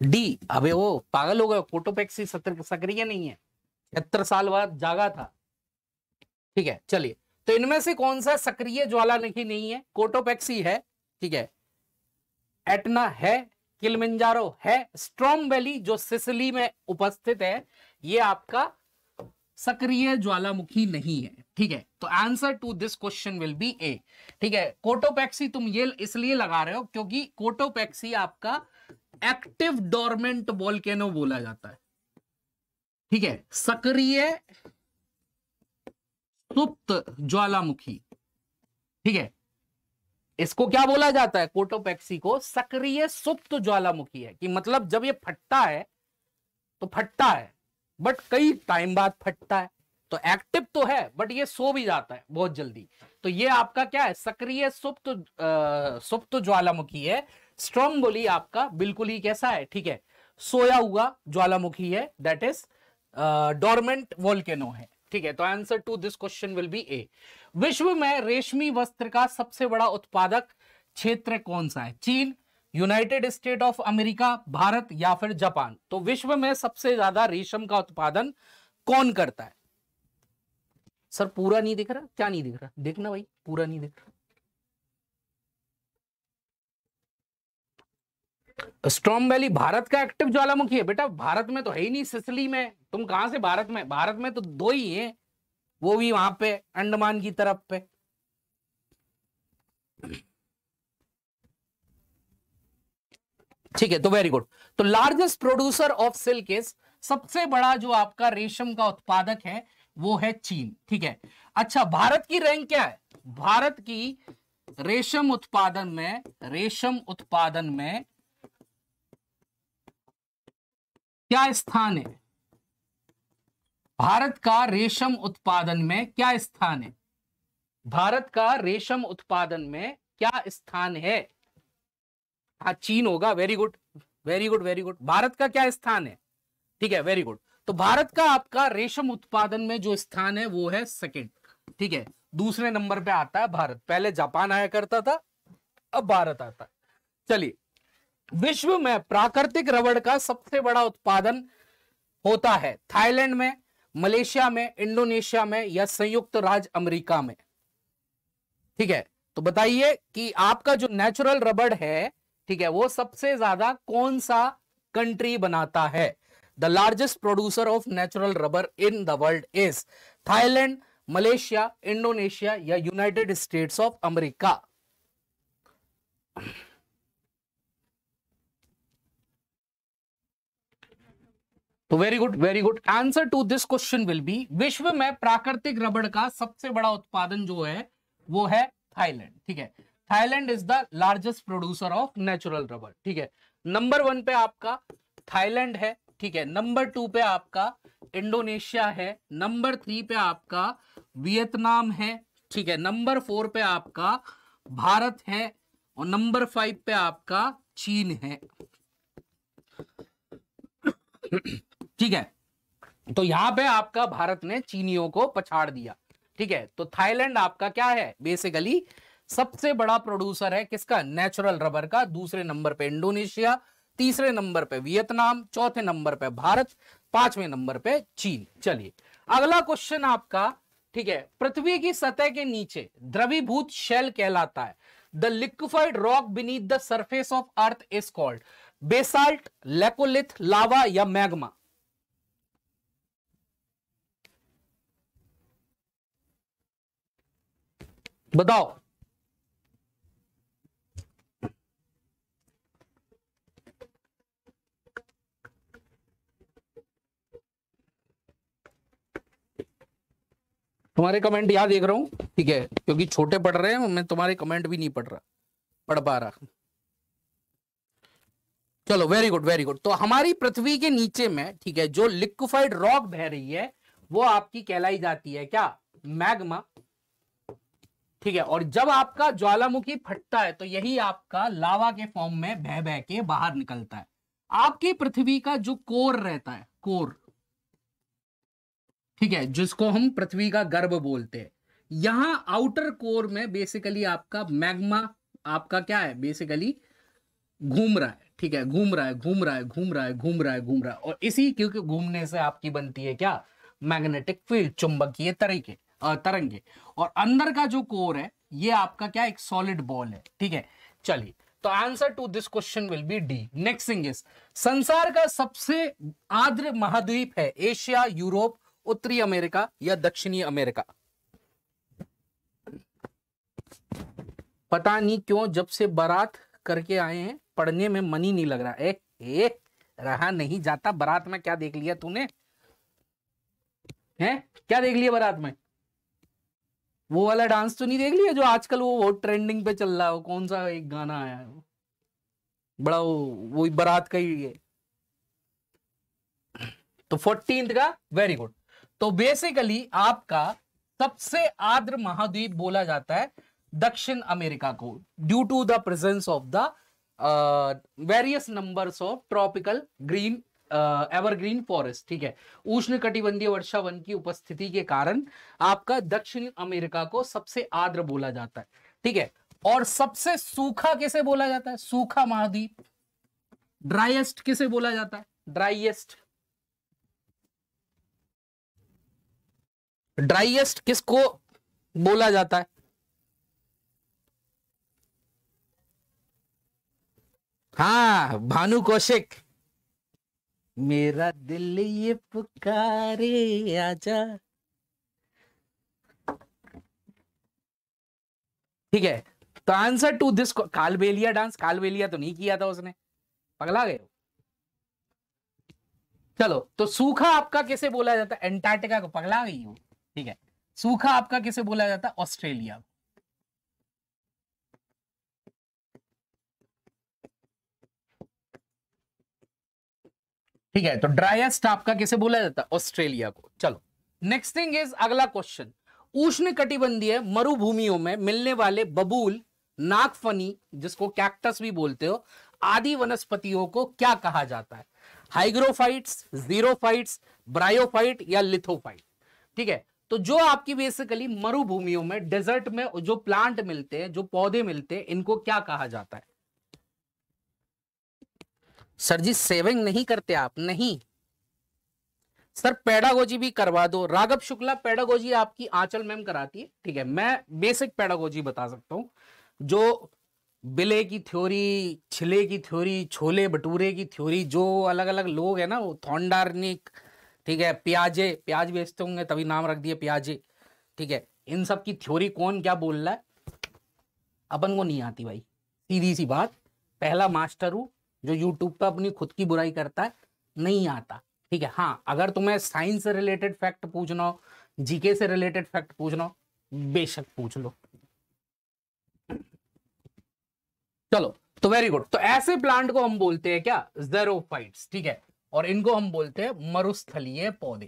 डी अबे वो पागल हो गए फोटोपेक्सी सक्रिय नहीं है छिहत्तर साल बाद जागा था ठीक है चलिए तो इनमें से कौन सा सक्रिय ज्वालामुखी नहीं है कोटोपेक्सी है ठीक है एटना है किलमिंजारो है स्ट्रॉम वैली जो सिसली में उपस्थित है ये आपका सक्रिय ज्वालामुखी नहीं है ठीक है तो answer to this question will be A ठीक है कोटोपैक्सी तुम ये इसलिए लगा रहे हो क्योंकि कोटोपैक्सी आपका एक्टिव डोरमेंट वोल्केनो बोला जाता है ठीक है सक्रिय सुप्त ज्वालामुखी ठीक है इसको क्या बोला जाता है कोटोपैक्सी को सक्रिय सुप्त ज्वालामुखी है कि मतलब जब ये फटता है तो फटता है बट कई टाइम बाद फटता है तो एक्टिव तो है बट ये सो भी जाता है बहुत जल्दी तो ये आपका क्या है सक्रिय सुप्त सुप्त ज्वालामुखी है स्ट्रॉन्ग बोली आपका बिल्कुल ही कैसा है ठीक है सोया हुआ ज्वालामुखी है दैट इज डोरमेंट वोल्केनो है ठीक है तो answer to this question will be A विश्व में रेशमी वस्त्र का सबसे बड़ा उत्पादक क्षेत्र कौन सा है चीन United State of America Bharat या फिर जापान तो विश्व में सबसे ज्यादा रेशम का उत्पादन कौन करता है सर पूरा नहीं दिख रहा क्या नहीं दिख रहा देखना भाई पूरा नहीं दिख रहा स्ट्रॉम वैली भारत का एक्टिव ज्वालामुखी है बेटा भारत में तो है ही नहीं सिसली में तुम कहां से भारत में भारत में तो दो ही है वो भी वहां पे अंडमान की तरफ पे ठीक है तो वेरी गुड तो largest producer of silk is सबसे बड़ा जो आपका रेशम का उत्पादक है वो है चीन ठीक है अच्छा भारत की रैंक क्या है भारत की रेशम उत्पादन में रेशम उत्पादन में क्या स्थान है भारत का रेशम उत्पादन में क्या स्थान है भारत का रेशम उत्पादन में क्या स्थान है हाँ चीन होगा very good very good very good Bharat का क्या स्थान है ठीक है वेरी गुड तो भारत का आपका रेशम उत्पादन में जो स्थान है वो है सेकेंड ठीक है दूसरे नंबर पे आता है भारत पहले जापान आया करता था अब भारत आता चलिए विश्व में प्राकृतिक रबड़ का सबसे बड़ा उत्पादन होता है थाईलैंड में मलेशिया में इंडोनेशिया में या संयुक्त राज्य अमेरिका में ठीक है तो बताइए कि आपका जो नेचुरल रबड़ है ठीक है वो सबसे ज्यादा कौन सा कंट्री बनाता है the largest producer of natural rubber in the world is Thailand Malaysia Indonesia या यूनाइटेड स्टेट्स ऑफ अमेरिका तो very good very good answer to this question will be विश्व में प्राकृतिक रबड़ का सबसे बड़ा उत्पादन जो है वो है थाईलैंड ठीक है Thailand is the largest producer of natural rubber ठीक है नंबर वन पे आपका थाईलैंड है ठीक है नंबर टू पे आपका इंडोनेशिया है नंबर थ्री पे आपका वियतनाम है ठीक है नंबर फोर पे आपका भारत है और नंबर फाइव पे आपका चीन है ठीक है तो यहां पे आपका भारत ने चीनियों को पछाड़ दिया ठीक है तो थाईलैंड आपका क्या है बेसिकली सबसे बड़ा प्रोड्यूसर है किसका नेचुरल रबर का दूसरे नंबर पे इंडोनेशिया तीसरे नंबर पे वियतनाम चौथे नंबर पे भारत पांचवें नंबर पे चीन चलिए अगला क्वेश्चन आपका ठीक है पृथ्वी की सतह के नीचे द्रवीभूत शेल कहलाता है the liquefied rock beneath the surface of earth is called basalt laccolith lava या मैग्मा बताओ तुम्हारे कमेंट यहाँ देख रहा हूँ ठीक है क्योंकि छोटे पढ़ रहे हैं मैं तुम्हारे कमेंट भी नहीं पढ़ रहा पढ़ पा रहा चलो वेरी गुड वेरी गुड तो हमारी पृथ्वी के नीचे में ठीक है जो लिक्विफाइड रॉक बह रही है वो आपकी कहलाई जाती है क्या मैग्मा ठीक है और जब आपका ज्वालामुखी फटता है तो यही आपका लावा के फॉर्म में बह बह के बाहर निकलता है आपकी पृथ्वी का जो कोर रहता है कोर ठीक है जिसको हम पृथ्वी का गर्भ बोलते हैं यहां आउटर कोर में बेसिकली आपका मैग्मा आपका क्या है बेसिकली घूम रहा है ठीक है घूम रहा है घूम रहा है घूम रहा है घूम रहा है घूम रहा है और इसी क्योंकि घूमने से आपकी बनती है क्या मैग्नेटिक फील्ड चुंबकीय तरीके तरंगे और अंदर का जो कोर है ये आपका क्या एक सॉलिड बॉल है ठीक है चलिए तो answer to this question will be D next thing is संसार का सबसे आद्र महाद्वीप है एशिया यूरोप उत्तरी अमेरिका या दक्षिणी अमेरिका पता नहीं क्यों जब से बारात करके आए हैं पढ़ने में मन ही नहीं लग रहा ए, ए रहा नहीं जाता बारात में क्या देख लिया तूने हैं क्या देख लिया बारात में वो वाला डांस तो नहीं देख लिया जो आजकल वो बहुत ट्रेंडिंग पे चल रहा है कौन सा एक गाना आया है बड़ा वो, वो बारात का ही है तो फोर्टीन का वेरी गुड तो बेसिकली आपका सबसे आर्द्र महाद्वीप बोला जाता है दक्षिण अमेरिका को due to the presence of the various numbers of tropical green evergreen forest ठीक है उष्ण कटिबंधीय वर्षा वन की उपस्थिति के कारण आपका दक्षिण अमेरिका को सबसे आर्द्र बोला जाता है ठीक है और सबसे सूखा किसे बोला जाता है सूखा महाद्वीप ड्राइएस्ट किसे बोला जाता है ड्राइएस्ट ड्राइएस्ट किसको बोला जाता है हाँ भानु कौशिक मेरा दिल ये पुकारे आजा ठीक है तो answer to this Kalbelia dance Kalbelia तो नहीं किया था उसने पगला गए चलो तो सूखा आपका कैसे बोला जाता है एंटार्क्टिका को पगला गई हूं ठीक है सूखा आपका किसे बोला जाता है ऑस्ट्रेलिया ठीक है तो ड्राइस्ट आपका किसे बोला जाता है ऑस्ट्रेलिया को चलो नेक्स्ट थिंग इज अगला क्वेश्चन उष्ण कटिबंधीय मरुभूमियों में मिलने वाले बबूल नागफनी जिसको कैक्टस भी बोलते हो आदि वनस्पतियों को क्या कहा जाता है हाइग्रोफाइट्स जीरोफाइट्स ब्रायोफाइट या लिथोफाइट ठीक है तो जो आपकी बेसिकली मरुभूमियों में डेजर्ट में जो प्लांट मिलते हैं जो पौधे मिलते हैं इनको क्या कहा जाता है सर जी सेविंग नहीं करते आप नहीं सर पेडागोजी भी करवा दो राघव शुक्ला पेडागोजी आपकी आंचल मैम कराती है ठीक है मैं बेसिक पेडागोजी बता सकता हूँ जो बिले की थ्योरी छिले की थ्योरी छोले भटूरे की थ्योरी जो अलग अलग लोग है ना वो थॉन्डार्निक ठीक है प्याजे प्याज बेचते होंगे तभी नाम रख दिए प्याजे ठीक है इन सब की थ्योरी कौन क्या बोल रहा है अपन को नहीं आती भाई सीधी सी बात पहला मास्टर हूं जो यूट्यूब पर अपनी खुद की बुराई करता है नहीं आता ठीक है हाँ अगर तुम्हें साइंस से रिलेटेड फैक्ट पूछना हो जीके से रिलेटेड फैक्ट पूछना हो बेशक पूछ लो चलो तो वेरी गुड तो ऐसे प्लांट को हम बोलते हैं क्या जेरोफाइट्स ठीक है और इनको हम बोलते हैं मरुस्थलीय पौधे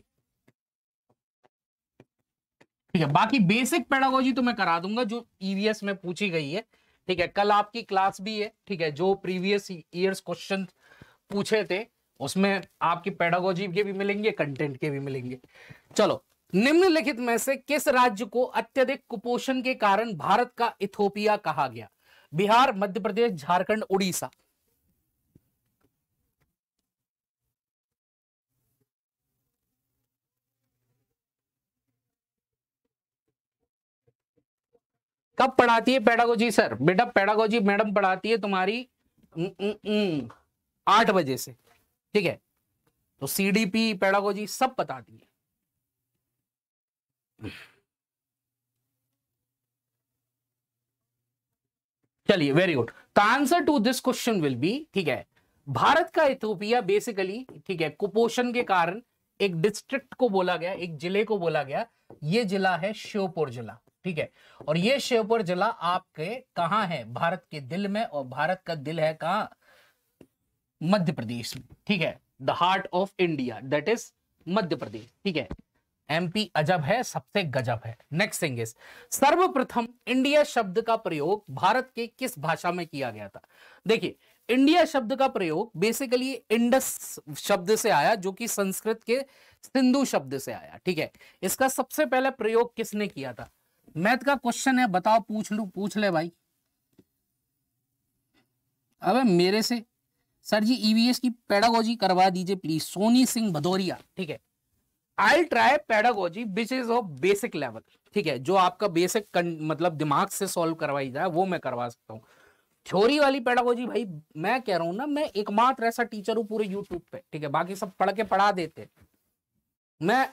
ठीक है बाकी बेसिक पेडागोजी तो मैं करा दूंगा जो ईवीएस में पूछी गई है ठीक है कल आपकी क्लास भी है ठीक है जो प्रीवियस ईयर्स क्वेश्चन पूछे थे उसमें आपकी पेडागोजी के भी मिलेंगे कंटेंट के भी मिलेंगे चलो निम्नलिखित में से किस राज्य को अत्यधिक कुपोषण के कारण भारत का इथोपिया कहा गया बिहार मध्य प्रदेश झारखंड उड़ीसा कब पढ़ाती है पेडागोजी सर बेटा पेडागोजी मैडम पढ़ाती है तुम्हारी आठ बजे से ठीक है तो सीडीपी पेडागोजी सब बताती है चलिए वेरी गुड तो answer to this question will be ठीक है भारत का इथोपिया बेसिकली ठीक है कुपोषण के कारण एक डिस्ट्रिक्ट को बोला गया एक जिले को बोला गया ये जिला है श्योपुर जिला ठीक है और ये श्योपुर जिला आपके कहा है भारत के दिल में और भारत का दिल है कहा मध्य प्रदेश में ठीक है the heart of India that is Madhya Pradesh ठीक है एमपी अजब है सबसे गजब है नेक्स्ट थिंग इज सर्वप्रथम इंडिया शब्द का प्रयोग भारत के किस भाषा में किया गया था देखिए इंडिया शब्द का प्रयोग बेसिकली इंडस शब्द से आया जो कि संस्कृत के सिंधु शब्द से आया ठीक है इसका सबसे पहले प्रयोग किसने किया था मैथ का क्वेश्चन है बताओ पूछ लू पूछ ले भाई अबे मेरे से सर जी ईवीएस e की पेडागोजी करवा दीजिए प्लीज सोनी सिंह भदौरिया ठीक है I try pedagogy which is of basic level ठीक है जो आपका बेसिक मतलब दिमाग से सॉल्व करवाई जाए वो मैं करवा सकता हूँ थ्योरी वाली पेडागोजी भाई मैं कह रहा हूँ ना मैं एकमात्र ऐसा टीचर हूँ पूरे यूट्यूब पे ठीक है बाकी सब पढ़ के पढ़ा देते मैं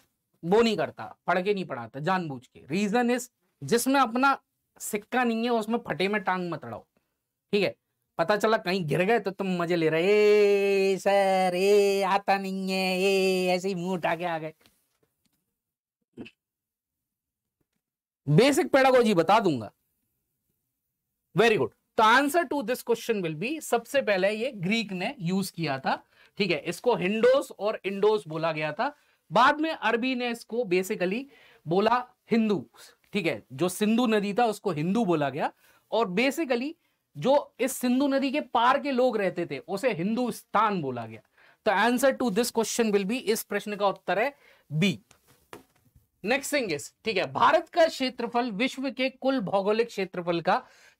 वो नहीं करता पढ़ के नहीं पढ़ाता जानबूझ के रीजन इज जिसमें अपना सिक्का नहीं है उसमें फटे में टांग मत अड़ाओ ठीक है पता चला कहीं गिर गए तो तुम मजे ले रहे सर ए आता नहीं है ए ऐसे ही मुंह उठा के आ गए बेसिक पेडागोजी बता दूंगा वेरी गुड तो answer to this question will be सबसे पहले ये ग्रीक ने यूज किया था ठीक है इसको हिंडोस और इंडोस बोला गया था बाद में अरबी ने इसको बेसिकली बोला हिंदू ठीक है जो सिंधु नदी था उसको हिंदू बोला गया और बेसिकली जो इस सिंधु नदी के पार के लोग रहते थे उसे हिंदुस्तान बोला गया तो answer to this question will be इस प्रश्न का उत्तर है बी नेक्स्ट थिंग इज ठीक है भारत का क्षेत्रफल विश्व के कुल भौगोलिक क्षेत्रफल का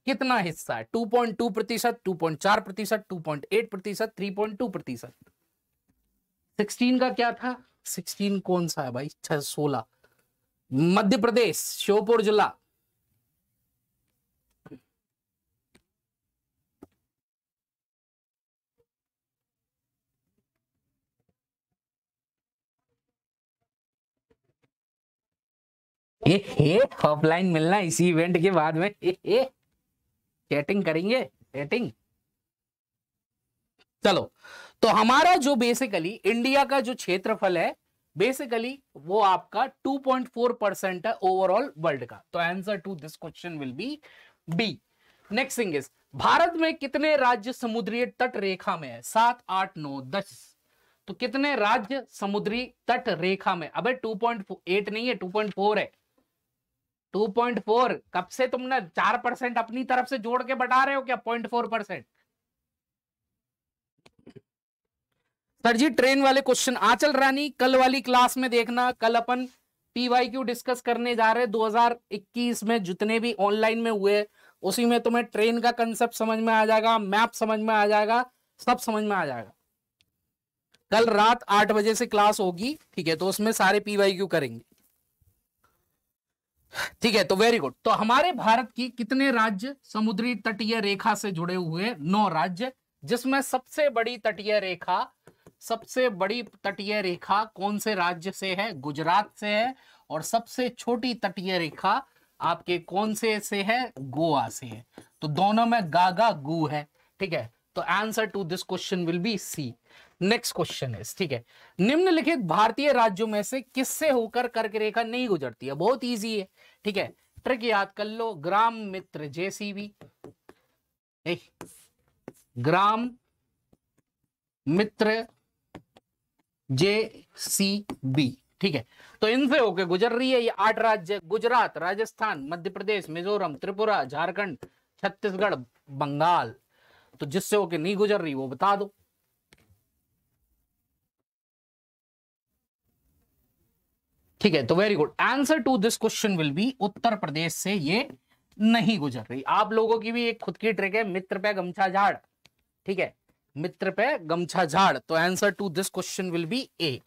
कितना हिस्सा है 2.2 प्रतिशत 2.4 प्रतिशत 2.8 प्रतिशत 3.2 प्रतिशत 16 का क्या था 16 कौन सा है भाई छह सोलह मध्य प्रदेश श्योपुर जिला ऑफलाइन मिलना इसी इवेंट के बाद में ये, चैटिंग करेंगे चैटिंग चलो तो हमारा जो बेसिकली इंडिया का जो क्षेत्रफल है बेसिकली वो आपका 2.4 परसेंट है ओवरऑल वर्ल्ड का तो answer to this question will be B next thing is Bharat में कितने राज्य समुद्री तट रेखा में है सात आठ नौ दस तो कितने राज्य समुद्री तट रेखा में अबे 2.8 नहीं है 2.4 है 2.4 कब से तुमने चार परसेंट अपनी तरफ से जोड़ के बटा रहे हो क्या 0.4 परसेंट सर जी ट्रेन वाले क्वेश्चन आ चल रानी कल वाली क्लास में देखना कल अपन पीवाई क्यू डिस्कस करने जा रहे हैं 2021 में जितने भी ऑनलाइन में हुए उसी में तुम्हें ट्रेन का कंसेप्ट समझ में आ जाएगा मैप समझ में आ जाएगा सब समझ में आ जाएगा कल रात आठ बजे से क्लास होगी ठीक है तो उसमें सारे पीवाई क्यू करेंगे ठीक है तो वेरी गुड तो हमारे भारत की कितने राज्य समुद्री तटीय रेखा से जुड़े हुए नौ राज्य जिसमें सबसे बड़ी तटीय रेखा सबसे बड़ी तटीय रेखा कौन से राज्य से है गुजरात से है और सबसे छोटी तटीय रेखा आपके कौन से से है गोवा से है तो दोनों में गागा गु है ठीक है तो answer to this question will be C next question है ठीक है निम्नलिखित भारतीय राज्यों में से किससे होकर कर्क रेखा नहीं गुजरती है बहुत ईजी है ठीक है ट्रिक याद कर लो ग्राम मित्र जेसीबी ग्राम मित्र जे सी बी ठीक है तो इनसे होके गुजर रही है ये आठ राज्य गुजरात राजस्थान मध्य प्रदेश मिजोरम त्रिपुरा झारखंड छत्तीसगढ़ बंगाल तो जिससे होके नहीं गुजर रही वो बता दो ठीक है तो very good answer to this question will be Uttar Pradesh से ये नहीं गुजर रही आप लोगों की भी एक खुद की ट्रिक है मित्र पे गमछा झाड़ ठीक है मित्र पे गमछा झाड़ तो answer to this question will be a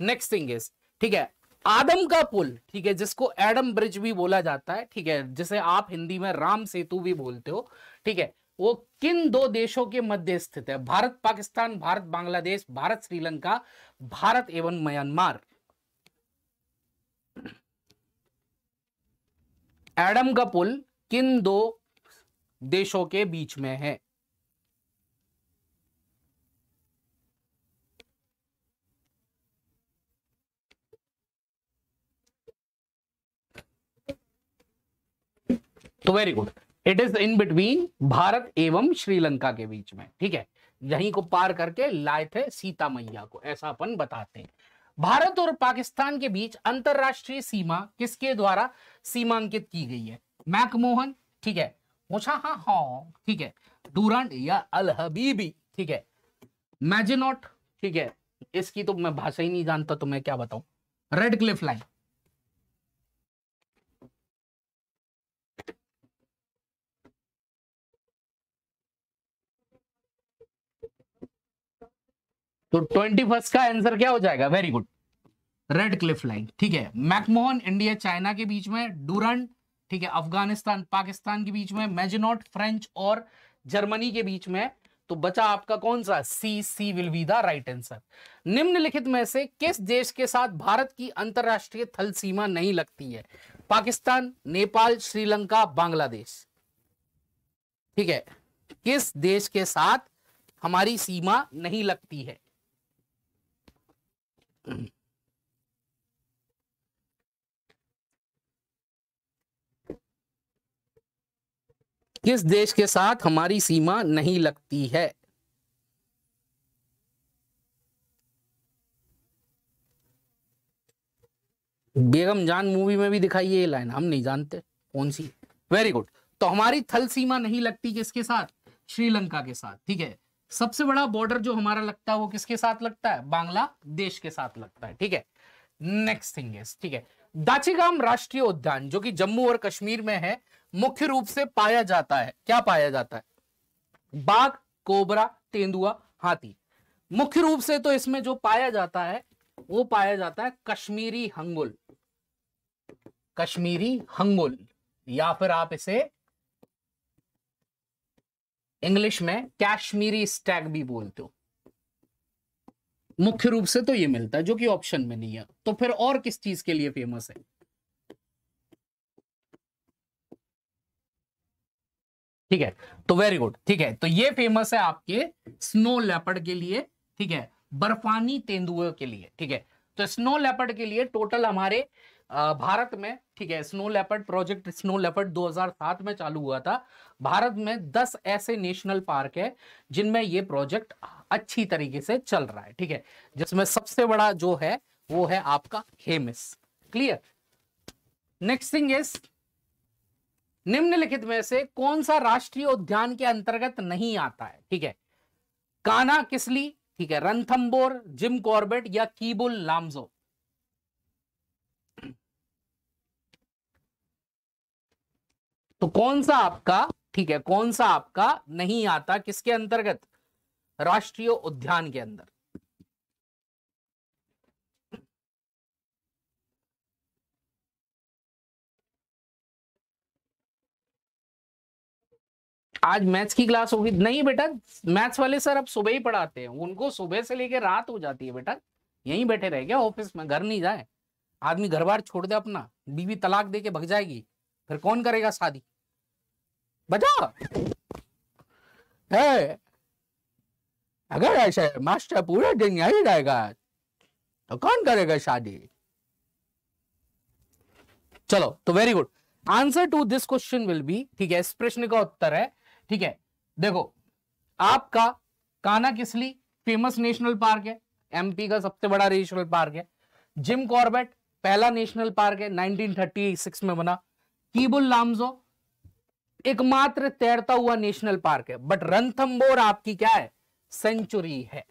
next thing is ठीक है आदम का पुल ठीक है जिसको एडम ब्रिज भी बोला जाता है ठीक है जिसे आप हिंदी में राम सेतु भी बोलते हो ठीक है वो किन दो देशों के मध्य स्थित है भारत पाकिस्तान भारत बांग्लादेश भारत श्रीलंका भारत एवं म्यांमार एडम का पुल किन दो देशों के बीच में है तो very good it is in between Bharat एवं श्रीलंका के बीच में ठीक है यहीं को पार करके लाए थे सीता मैया को ऐसा अपन बताते हैं भारत और पाकिस्तान के बीच अंतरराष्ट्रीय सीमा किसके द्वारा सीमांकित की गई है मैकमोहन ठीक है हा हा ठीक है डूरंड या अल हबीबी ठीक है मैजिनोट ठीक है इसकी तो मैं भाषा ही नहीं जानता तो मैं क्या बताऊं रेड क्लिफ लाइन तो ट्वेंटी फर्स्ट का आंसर क्या हो जाएगा very good Radcliffe line ठीक है मैकमोहन इंडिया चाइना के बीच में डूरन ठीक है अफगानिस्तान पाकिस्तान के बीच में मेजिनोट फ्रेंच और जर्मनी के बीच में तो बचा आपका कौन सा C C will be the right answer निम्नलिखित में से किस देश के साथ भारत की अंतरराष्ट्रीय थल सीमा नहीं लगती है पाकिस्तान नेपाल श्रीलंका बांग्लादेश ठीक है किस देश के साथ हमारी सीमा नहीं लगती है किस देश के साथ हमारी सीमा नहीं लगती है बेगम जान मूवी में भी दिखाई ये लाइन हम नहीं जानते कौन सी वेरी गुड तो हमारी थल सीमा नहीं लगती किसके साथ श्रीलंका के साथ ठीक है सबसे बड़ा बॉर्डर जो हमारा लगता है वो किसके साथ लगता है बांग्लादेश के साथ लगता है ठीक है नेक्स्ट थिंग इज ठीक है दाचीगाम राष्ट्रीय उद्यान जो कि जम्मू और कश्मीर में है मुख्य रूप से पाया जाता है क्या पाया जाता है बाघ कोबरा तेंदुआ हाथी मुख्य रूप से तो इसमें जो पाया जाता है वो पाया जाता है कश्मीरी हंगुल कश्मीरी हंगुल या फिर आप इसे इंग्लिश में कैश्मीरी स्टैग भी बोलते हो मुख्य रूप से तो ये मिलता है जो कि ऑप्शन में नहीं है तो फिर और किस चीज के लिए फेमस है ठीक है तो वेरी गुड ठीक है तो ये फेमस है आपके स्नो लेपर्ड के लिए ठीक है बर्फानी तेंदुए के लिए ठीक है तो स्नो लेपर्ड के लिए टोटल हमारे भारत में ठीक है snow leopard project snow leopard 2007 में चालू हुआ था भारत में 10 ऐसे नेशनल पार्क है जिनमें ये प्रोजेक्ट अच्छी तरीके से चल रहा है ठीक है जिसमें सबसे बड़ा जो है वो है आपका Hemis clear next thing is निम्नलिखित में से कौन सा राष्ट्रीय उद्यान के अंतर्गत नहीं आता है ठीक है काना किसली ठीक है रंथम्बोर जिम कॉर्बेट या कीबुल लामजो तो कौन सा आपका ठीक है कौन सा आपका नहीं आता किसके अंतर्गत राष्ट्रीय उद्यान के अंदर आज मैथ्स की क्लास होगी नहीं बेटा मैथ्स वाले सर अब सुबह ही पढ़ाते हैं उनको सुबह से लेकर रात हो जाती है बेटा यहीं बैठे रह गया ऑफिस में घर नहीं जाए आदमी घर बार छोड़ दे अपना बीवी तलाक दे के भग जाएगी फिर कौन करेगा शादी बजा है अगर ऐसे मास्टर पूरे दिन यही रहेगा तो कौन करेगा शादी चलो तो very good answer to this question will be ठीक है इस प्रश्न का उत्तर है ठीक है देखो आपका Kanha Kisli famous national park है एमपी का सबसे बड़ा नेशनल पार्क है जिम कॉर्बेट पहला नेशनल पार्क है 1936 में बना कीबुल लामजो एकमात्र तैरता हुआ नेशनल पार्क है बट रंथम्बोर आपकी क्या है सेंचुरी है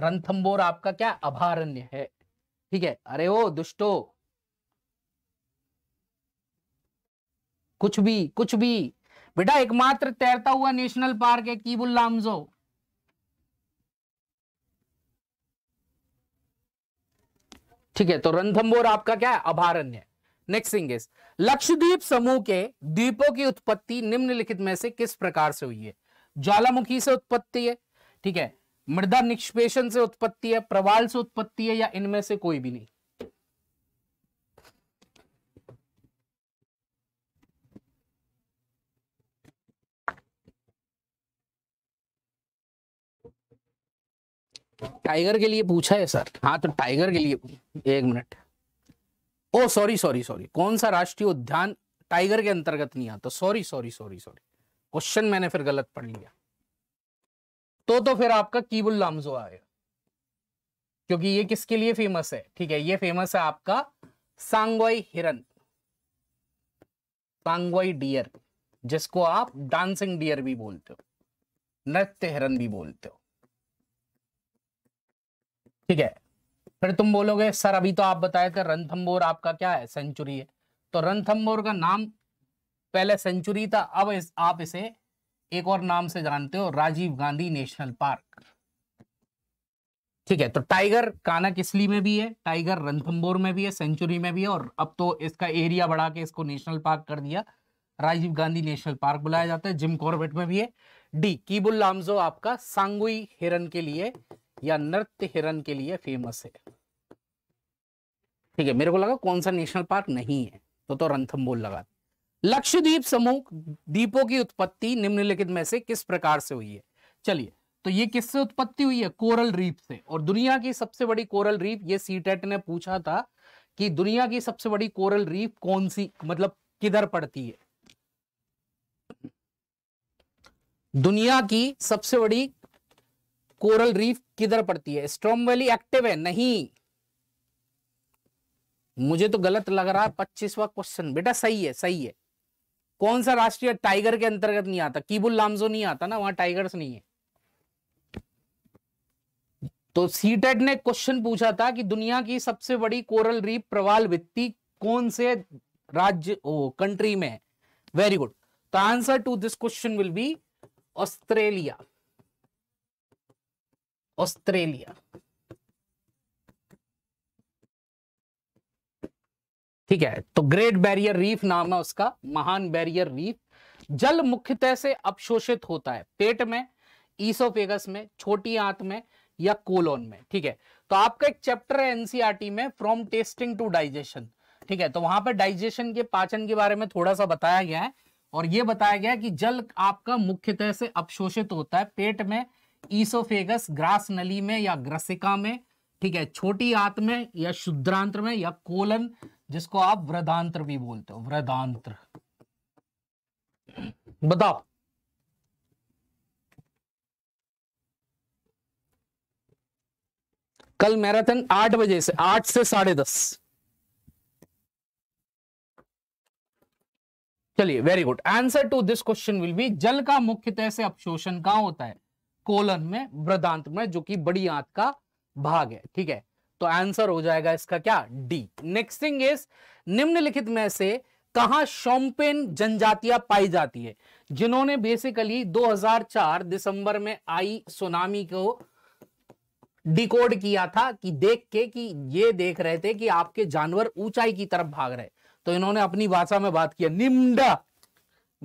रंथम्बोर आपका क्या अभारण्य है ठीक है अरे ओ दुष्टो कुछ भी कुछ भी बेटा एकमात्र तैरता हुआ नेशनल पार्क है कीबुल लामजो ठीक है तो रंथम्बोर आपका क्या है अभारण्य नेक्स्ट थिंग इज लक्षद्वीप समूह के द्वीपों की उत्पत्ति निम्नलिखित में से किस प्रकार से हुई है ज्वालामुखी से उत्पत्ति है ठीक है मृदा निष्पेषण से उत्पत्ति है प्रवाल से उत्पत्ति है या इनमें से कोई भी नहीं टाइगर के लिए पूछा है सर हाँ तो टाइगर के लिए एक minute oh sorry sorry sorry कौन सा राष्ट्रीय उद्यान टाइगर के अंतर्गत नहीं आता sorry sorry sorry sorry question मैंने फिर गलत पढ़ लिया तो तो फिर आपका कीबुल लामजो आया क्योंकि ये किसके लिए फेमस है ठीक है ये फेमस है आपका सांगवाई हिरन सांगवाई डियर जिसको आप डांसिंग डियर भी बोलते हो नृत्य हिरन भी बोलते हो ठीक है फिर तुम बोलोगे सर अभी तो आप बताए थे रणथम्बोर आपका क्या है सेंचुरी है तो रणथम्बोर का नाम पहले सेंचुरी था अब इस, आप इसे एक और नाम से जानते हो राजीव गांधी नेशनल पार्क ठीक है तो टाइगर काना किसली में भी है टाइगर रणथम्बोर में भी है सेंचुरी में भी है और अब तो इसका एरिया बढ़ा के इसको नेशनल पार्क कर दिया राजीव गांधी नेशनल पार्क बुलाया जाता है जिम कॉर्बेट में भी है डी कीबुल लामजो आपका सांगुई हिरन के लिए या नृत्य हिरण के लिए फेमस है ठीक है मेरे को लगा कौन सा नेशनल पार्क नहीं है तो तो रंथम्बोल लगा लक्षद्वीप समूह दीपों की उत्पत्ति निम्नलिखित में से किस प्रकार से हुई है चलिए तो ये किससे उत्पत्ति हुई है कोरल रीफ से और दुनिया की सबसे बड़ी कोरल रीफ ये सीटेट e ने पूछा था कि दुनिया की सबसे बड़ी कोरल रीफ कौन सी मतलब किधर पड़ती है दुनिया की सबसे बड़ी कोरल रीफ किधर पड़ती है स्ट्रॉम वैली एक्टिव है नहीं मुझे तो गलत लग रहा है पच्चीसवा क्वेश्चन बेटा सही है सही है कौन सा राष्ट्रीय टाइगर के अंतर्गत नहीं आता कीबुल लामजो नहीं आता ना वहां टाइगर्स नहीं है तो सीटेड e ने क्वेश्चन पूछा था कि दुनिया की सबसे बड़ी कोरल रीफ प्रवाल वित्ती कौन से राज्य ओ कंट्री में है very good the answer to this question will be Australia Australia ठीक है तो ग्रेट बैरियर रीफ नाम है उसका महान बैरियर रीफ जल मुख्यतः से अपशोषित होता है पेट में ईसोफेगस में छोटी आंत में या कोलोन में ठीक है तो आपका एक चैप्टर है एनसीआरटी e में फ्रॉम टेस्टिंग टू डाइजेशन ठीक है तो वहां पर डाइजेशन के पाचन के बारे में थोड़ा सा बताया गया है और यह बताया गया है कि जल आपका मुख्यतः से अपशोषित होता है पेट में ईसोफेगस ग्रास नली में या ग्रसिका में ठीक है छोटी आंत में या शुद्रांत्र में या कोलन जिसको आप वृदांत्र भी बोलते हो वृदांत्र बताओ कल मैराथन आठ बजे से आठ से साढ़े दस चलिए very good answer to this question will be जल का मुख्यतः से अपशोषण कहां होता है कोलन में वृद्धांत में जो कि बड़ी आंत का भाग है ठीक है तो आंसर हो जाएगा इसका क्या डी नेक्स्ट थिंग इज निम्नलिखित में से कहा शोम्पेन जनजातियां पाई जाती है जिन्होंने बेसिकली 2004 दिसंबर में आई सुनामी को डिकोड किया था कि देख के कि ये देख रहे थे कि आपके जानवर ऊंचाई की तरफ भाग रहे तो इन्होंने अपनी भाषा में बात किया निम्डा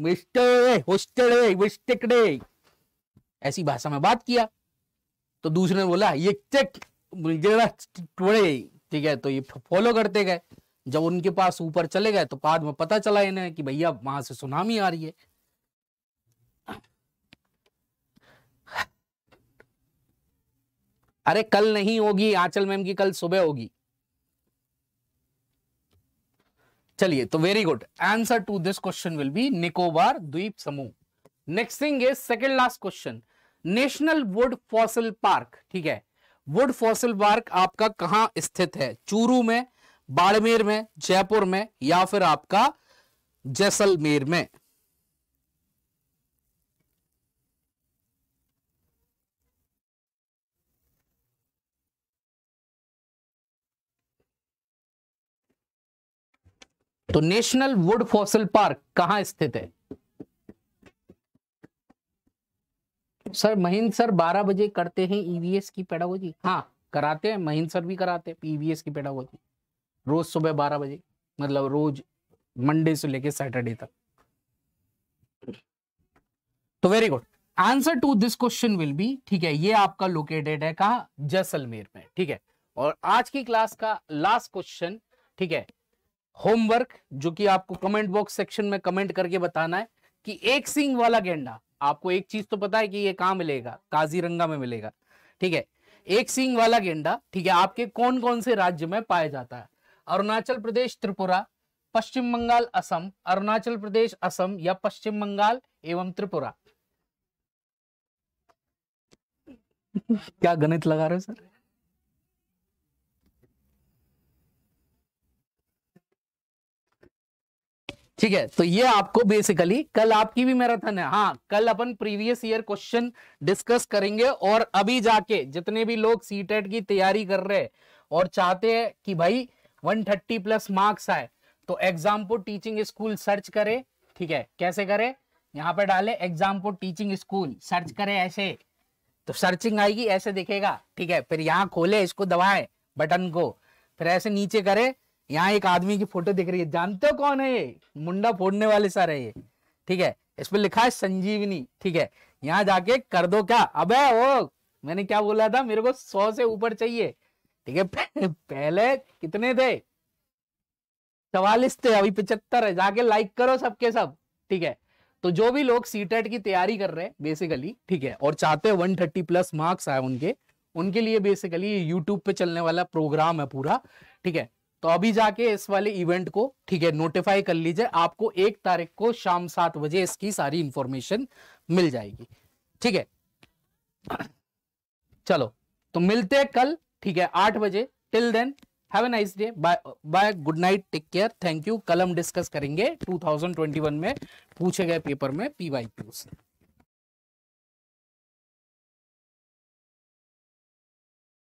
मिस्टर ऐसी भाषा में बात किया तो दूसरे ने बोला ये चेक टोड़े ठीक है तो ये फॉलो करते गए जब उनके पास ऊपर चले गए तो बाद में पता चला इन्हें कि भैया वहां से सुनामी आ रही है अरे कल नहीं होगी आंचल मैम की कल सुबह होगी चलिए तो very good answer to this question will be Nicobar द्वीप समूह next thing is second last question national wood fossil park ठीक है वुड फॉसिल पार्क आपका कहां स्थित है चूरू में बाड़मेर में जयपुर में या फिर आपका जैसलमेर में तो नेशनल वुड फॉसिल पार्क कहां स्थित है सर महिंद सर बारह बजे करते हैं ईवीएस e की पेडागोजी हाँ कराते हैं महिंद सर भी कराते हैं ईवीएस e की पेडागोजी रोज सुबह बारह बजे मतलब रोज मंडे से लेके सैटरडे तक तो very good answer to this question will be ठीक है ये आपका लोकेटेड है कहा जैसलमेर में ठीक है और आज की क्लास का लास्ट क्वेश्चन ठीक है होमवर्क जो कि आपको कमेंट बॉक्स सेक्शन में कमेंट करके बताना है कि एक सिंग वाला गेंडा आपको एक चीज तो पता है कि ये कहाँ मिलेगा काजीरंगा में मिलेगा ठीक है एक सींग वाला गेंडा ठीक है आपके कौन कौन से राज्य में पाया जाता है अरुणाचल प्रदेश त्रिपुरा पश्चिम बंगाल असम अरुणाचल प्रदेश असम या पश्चिम बंगाल एवं त्रिपुरा क्या गणित लगा रहे हो सर ठीक है तो ये आपको बेसिकली कल आपकी भी मैराथन है हाँ कल अपन प्रीवियस ईयर क्वेश्चन डिस्कस करेंगे और अभी जाके जितने भी लोग सीटेट की तैयारी कर रहे हैं और चाहते हैं कि भाई 130 प्लस मार्क्स आए तो एग्जाम्पो टीचिंग स्कूल सर्च करें ठीक है कैसे करें यहाँ पर डाले एग्जाम्पो टीचिंग स्कूल सर्च करें ऐसे तो सर्चिंग आएगी ऐसे दिखेगा ठीक है फिर यहाँ खोले इसको दबाए बटन को फिर ऐसे नीचे करे यहाँ एक आदमी की फोटो दिख रही है जानते हो कौन है ये मुंडा फोड़ने वाले सर है ये ठीक है इस पर लिखा है संजीवनी ठीक है यहाँ जाके कर दो क्या अबे ओ मैंने क्या बोला था मेरे को सौ से ऊपर चाहिए ठीक है पहले कितने थे चवालीस थे अभी पिछहत्तर है जाके लाइक करो सबके सब ठीक है तो जो भी लोग सीटेट e की तैयारी कर रहे हैं बेसिकली ठीक है और चाहते हैं वन थर्टी प्लस मार्क्स आए उनके उनके लिए बेसिकली यूट्यूब पे चलने वाला प्रोग्राम है पूरा ठीक है तो अभी जाके इस वाले इवेंट को ठीक है नोटिफाई कर लीजिए आपको एक तारीख को शाम सात बजे इसकी सारी इंफॉर्मेशन मिल जाएगी ठीक है चलो तो मिलते हैं कल ठीक है आठ बजे till then have a nice day bye bye good night take care thank you कल हम डिस्कस करेंगे 2021 में पूछे गए पेपर में पीवाईक्यू से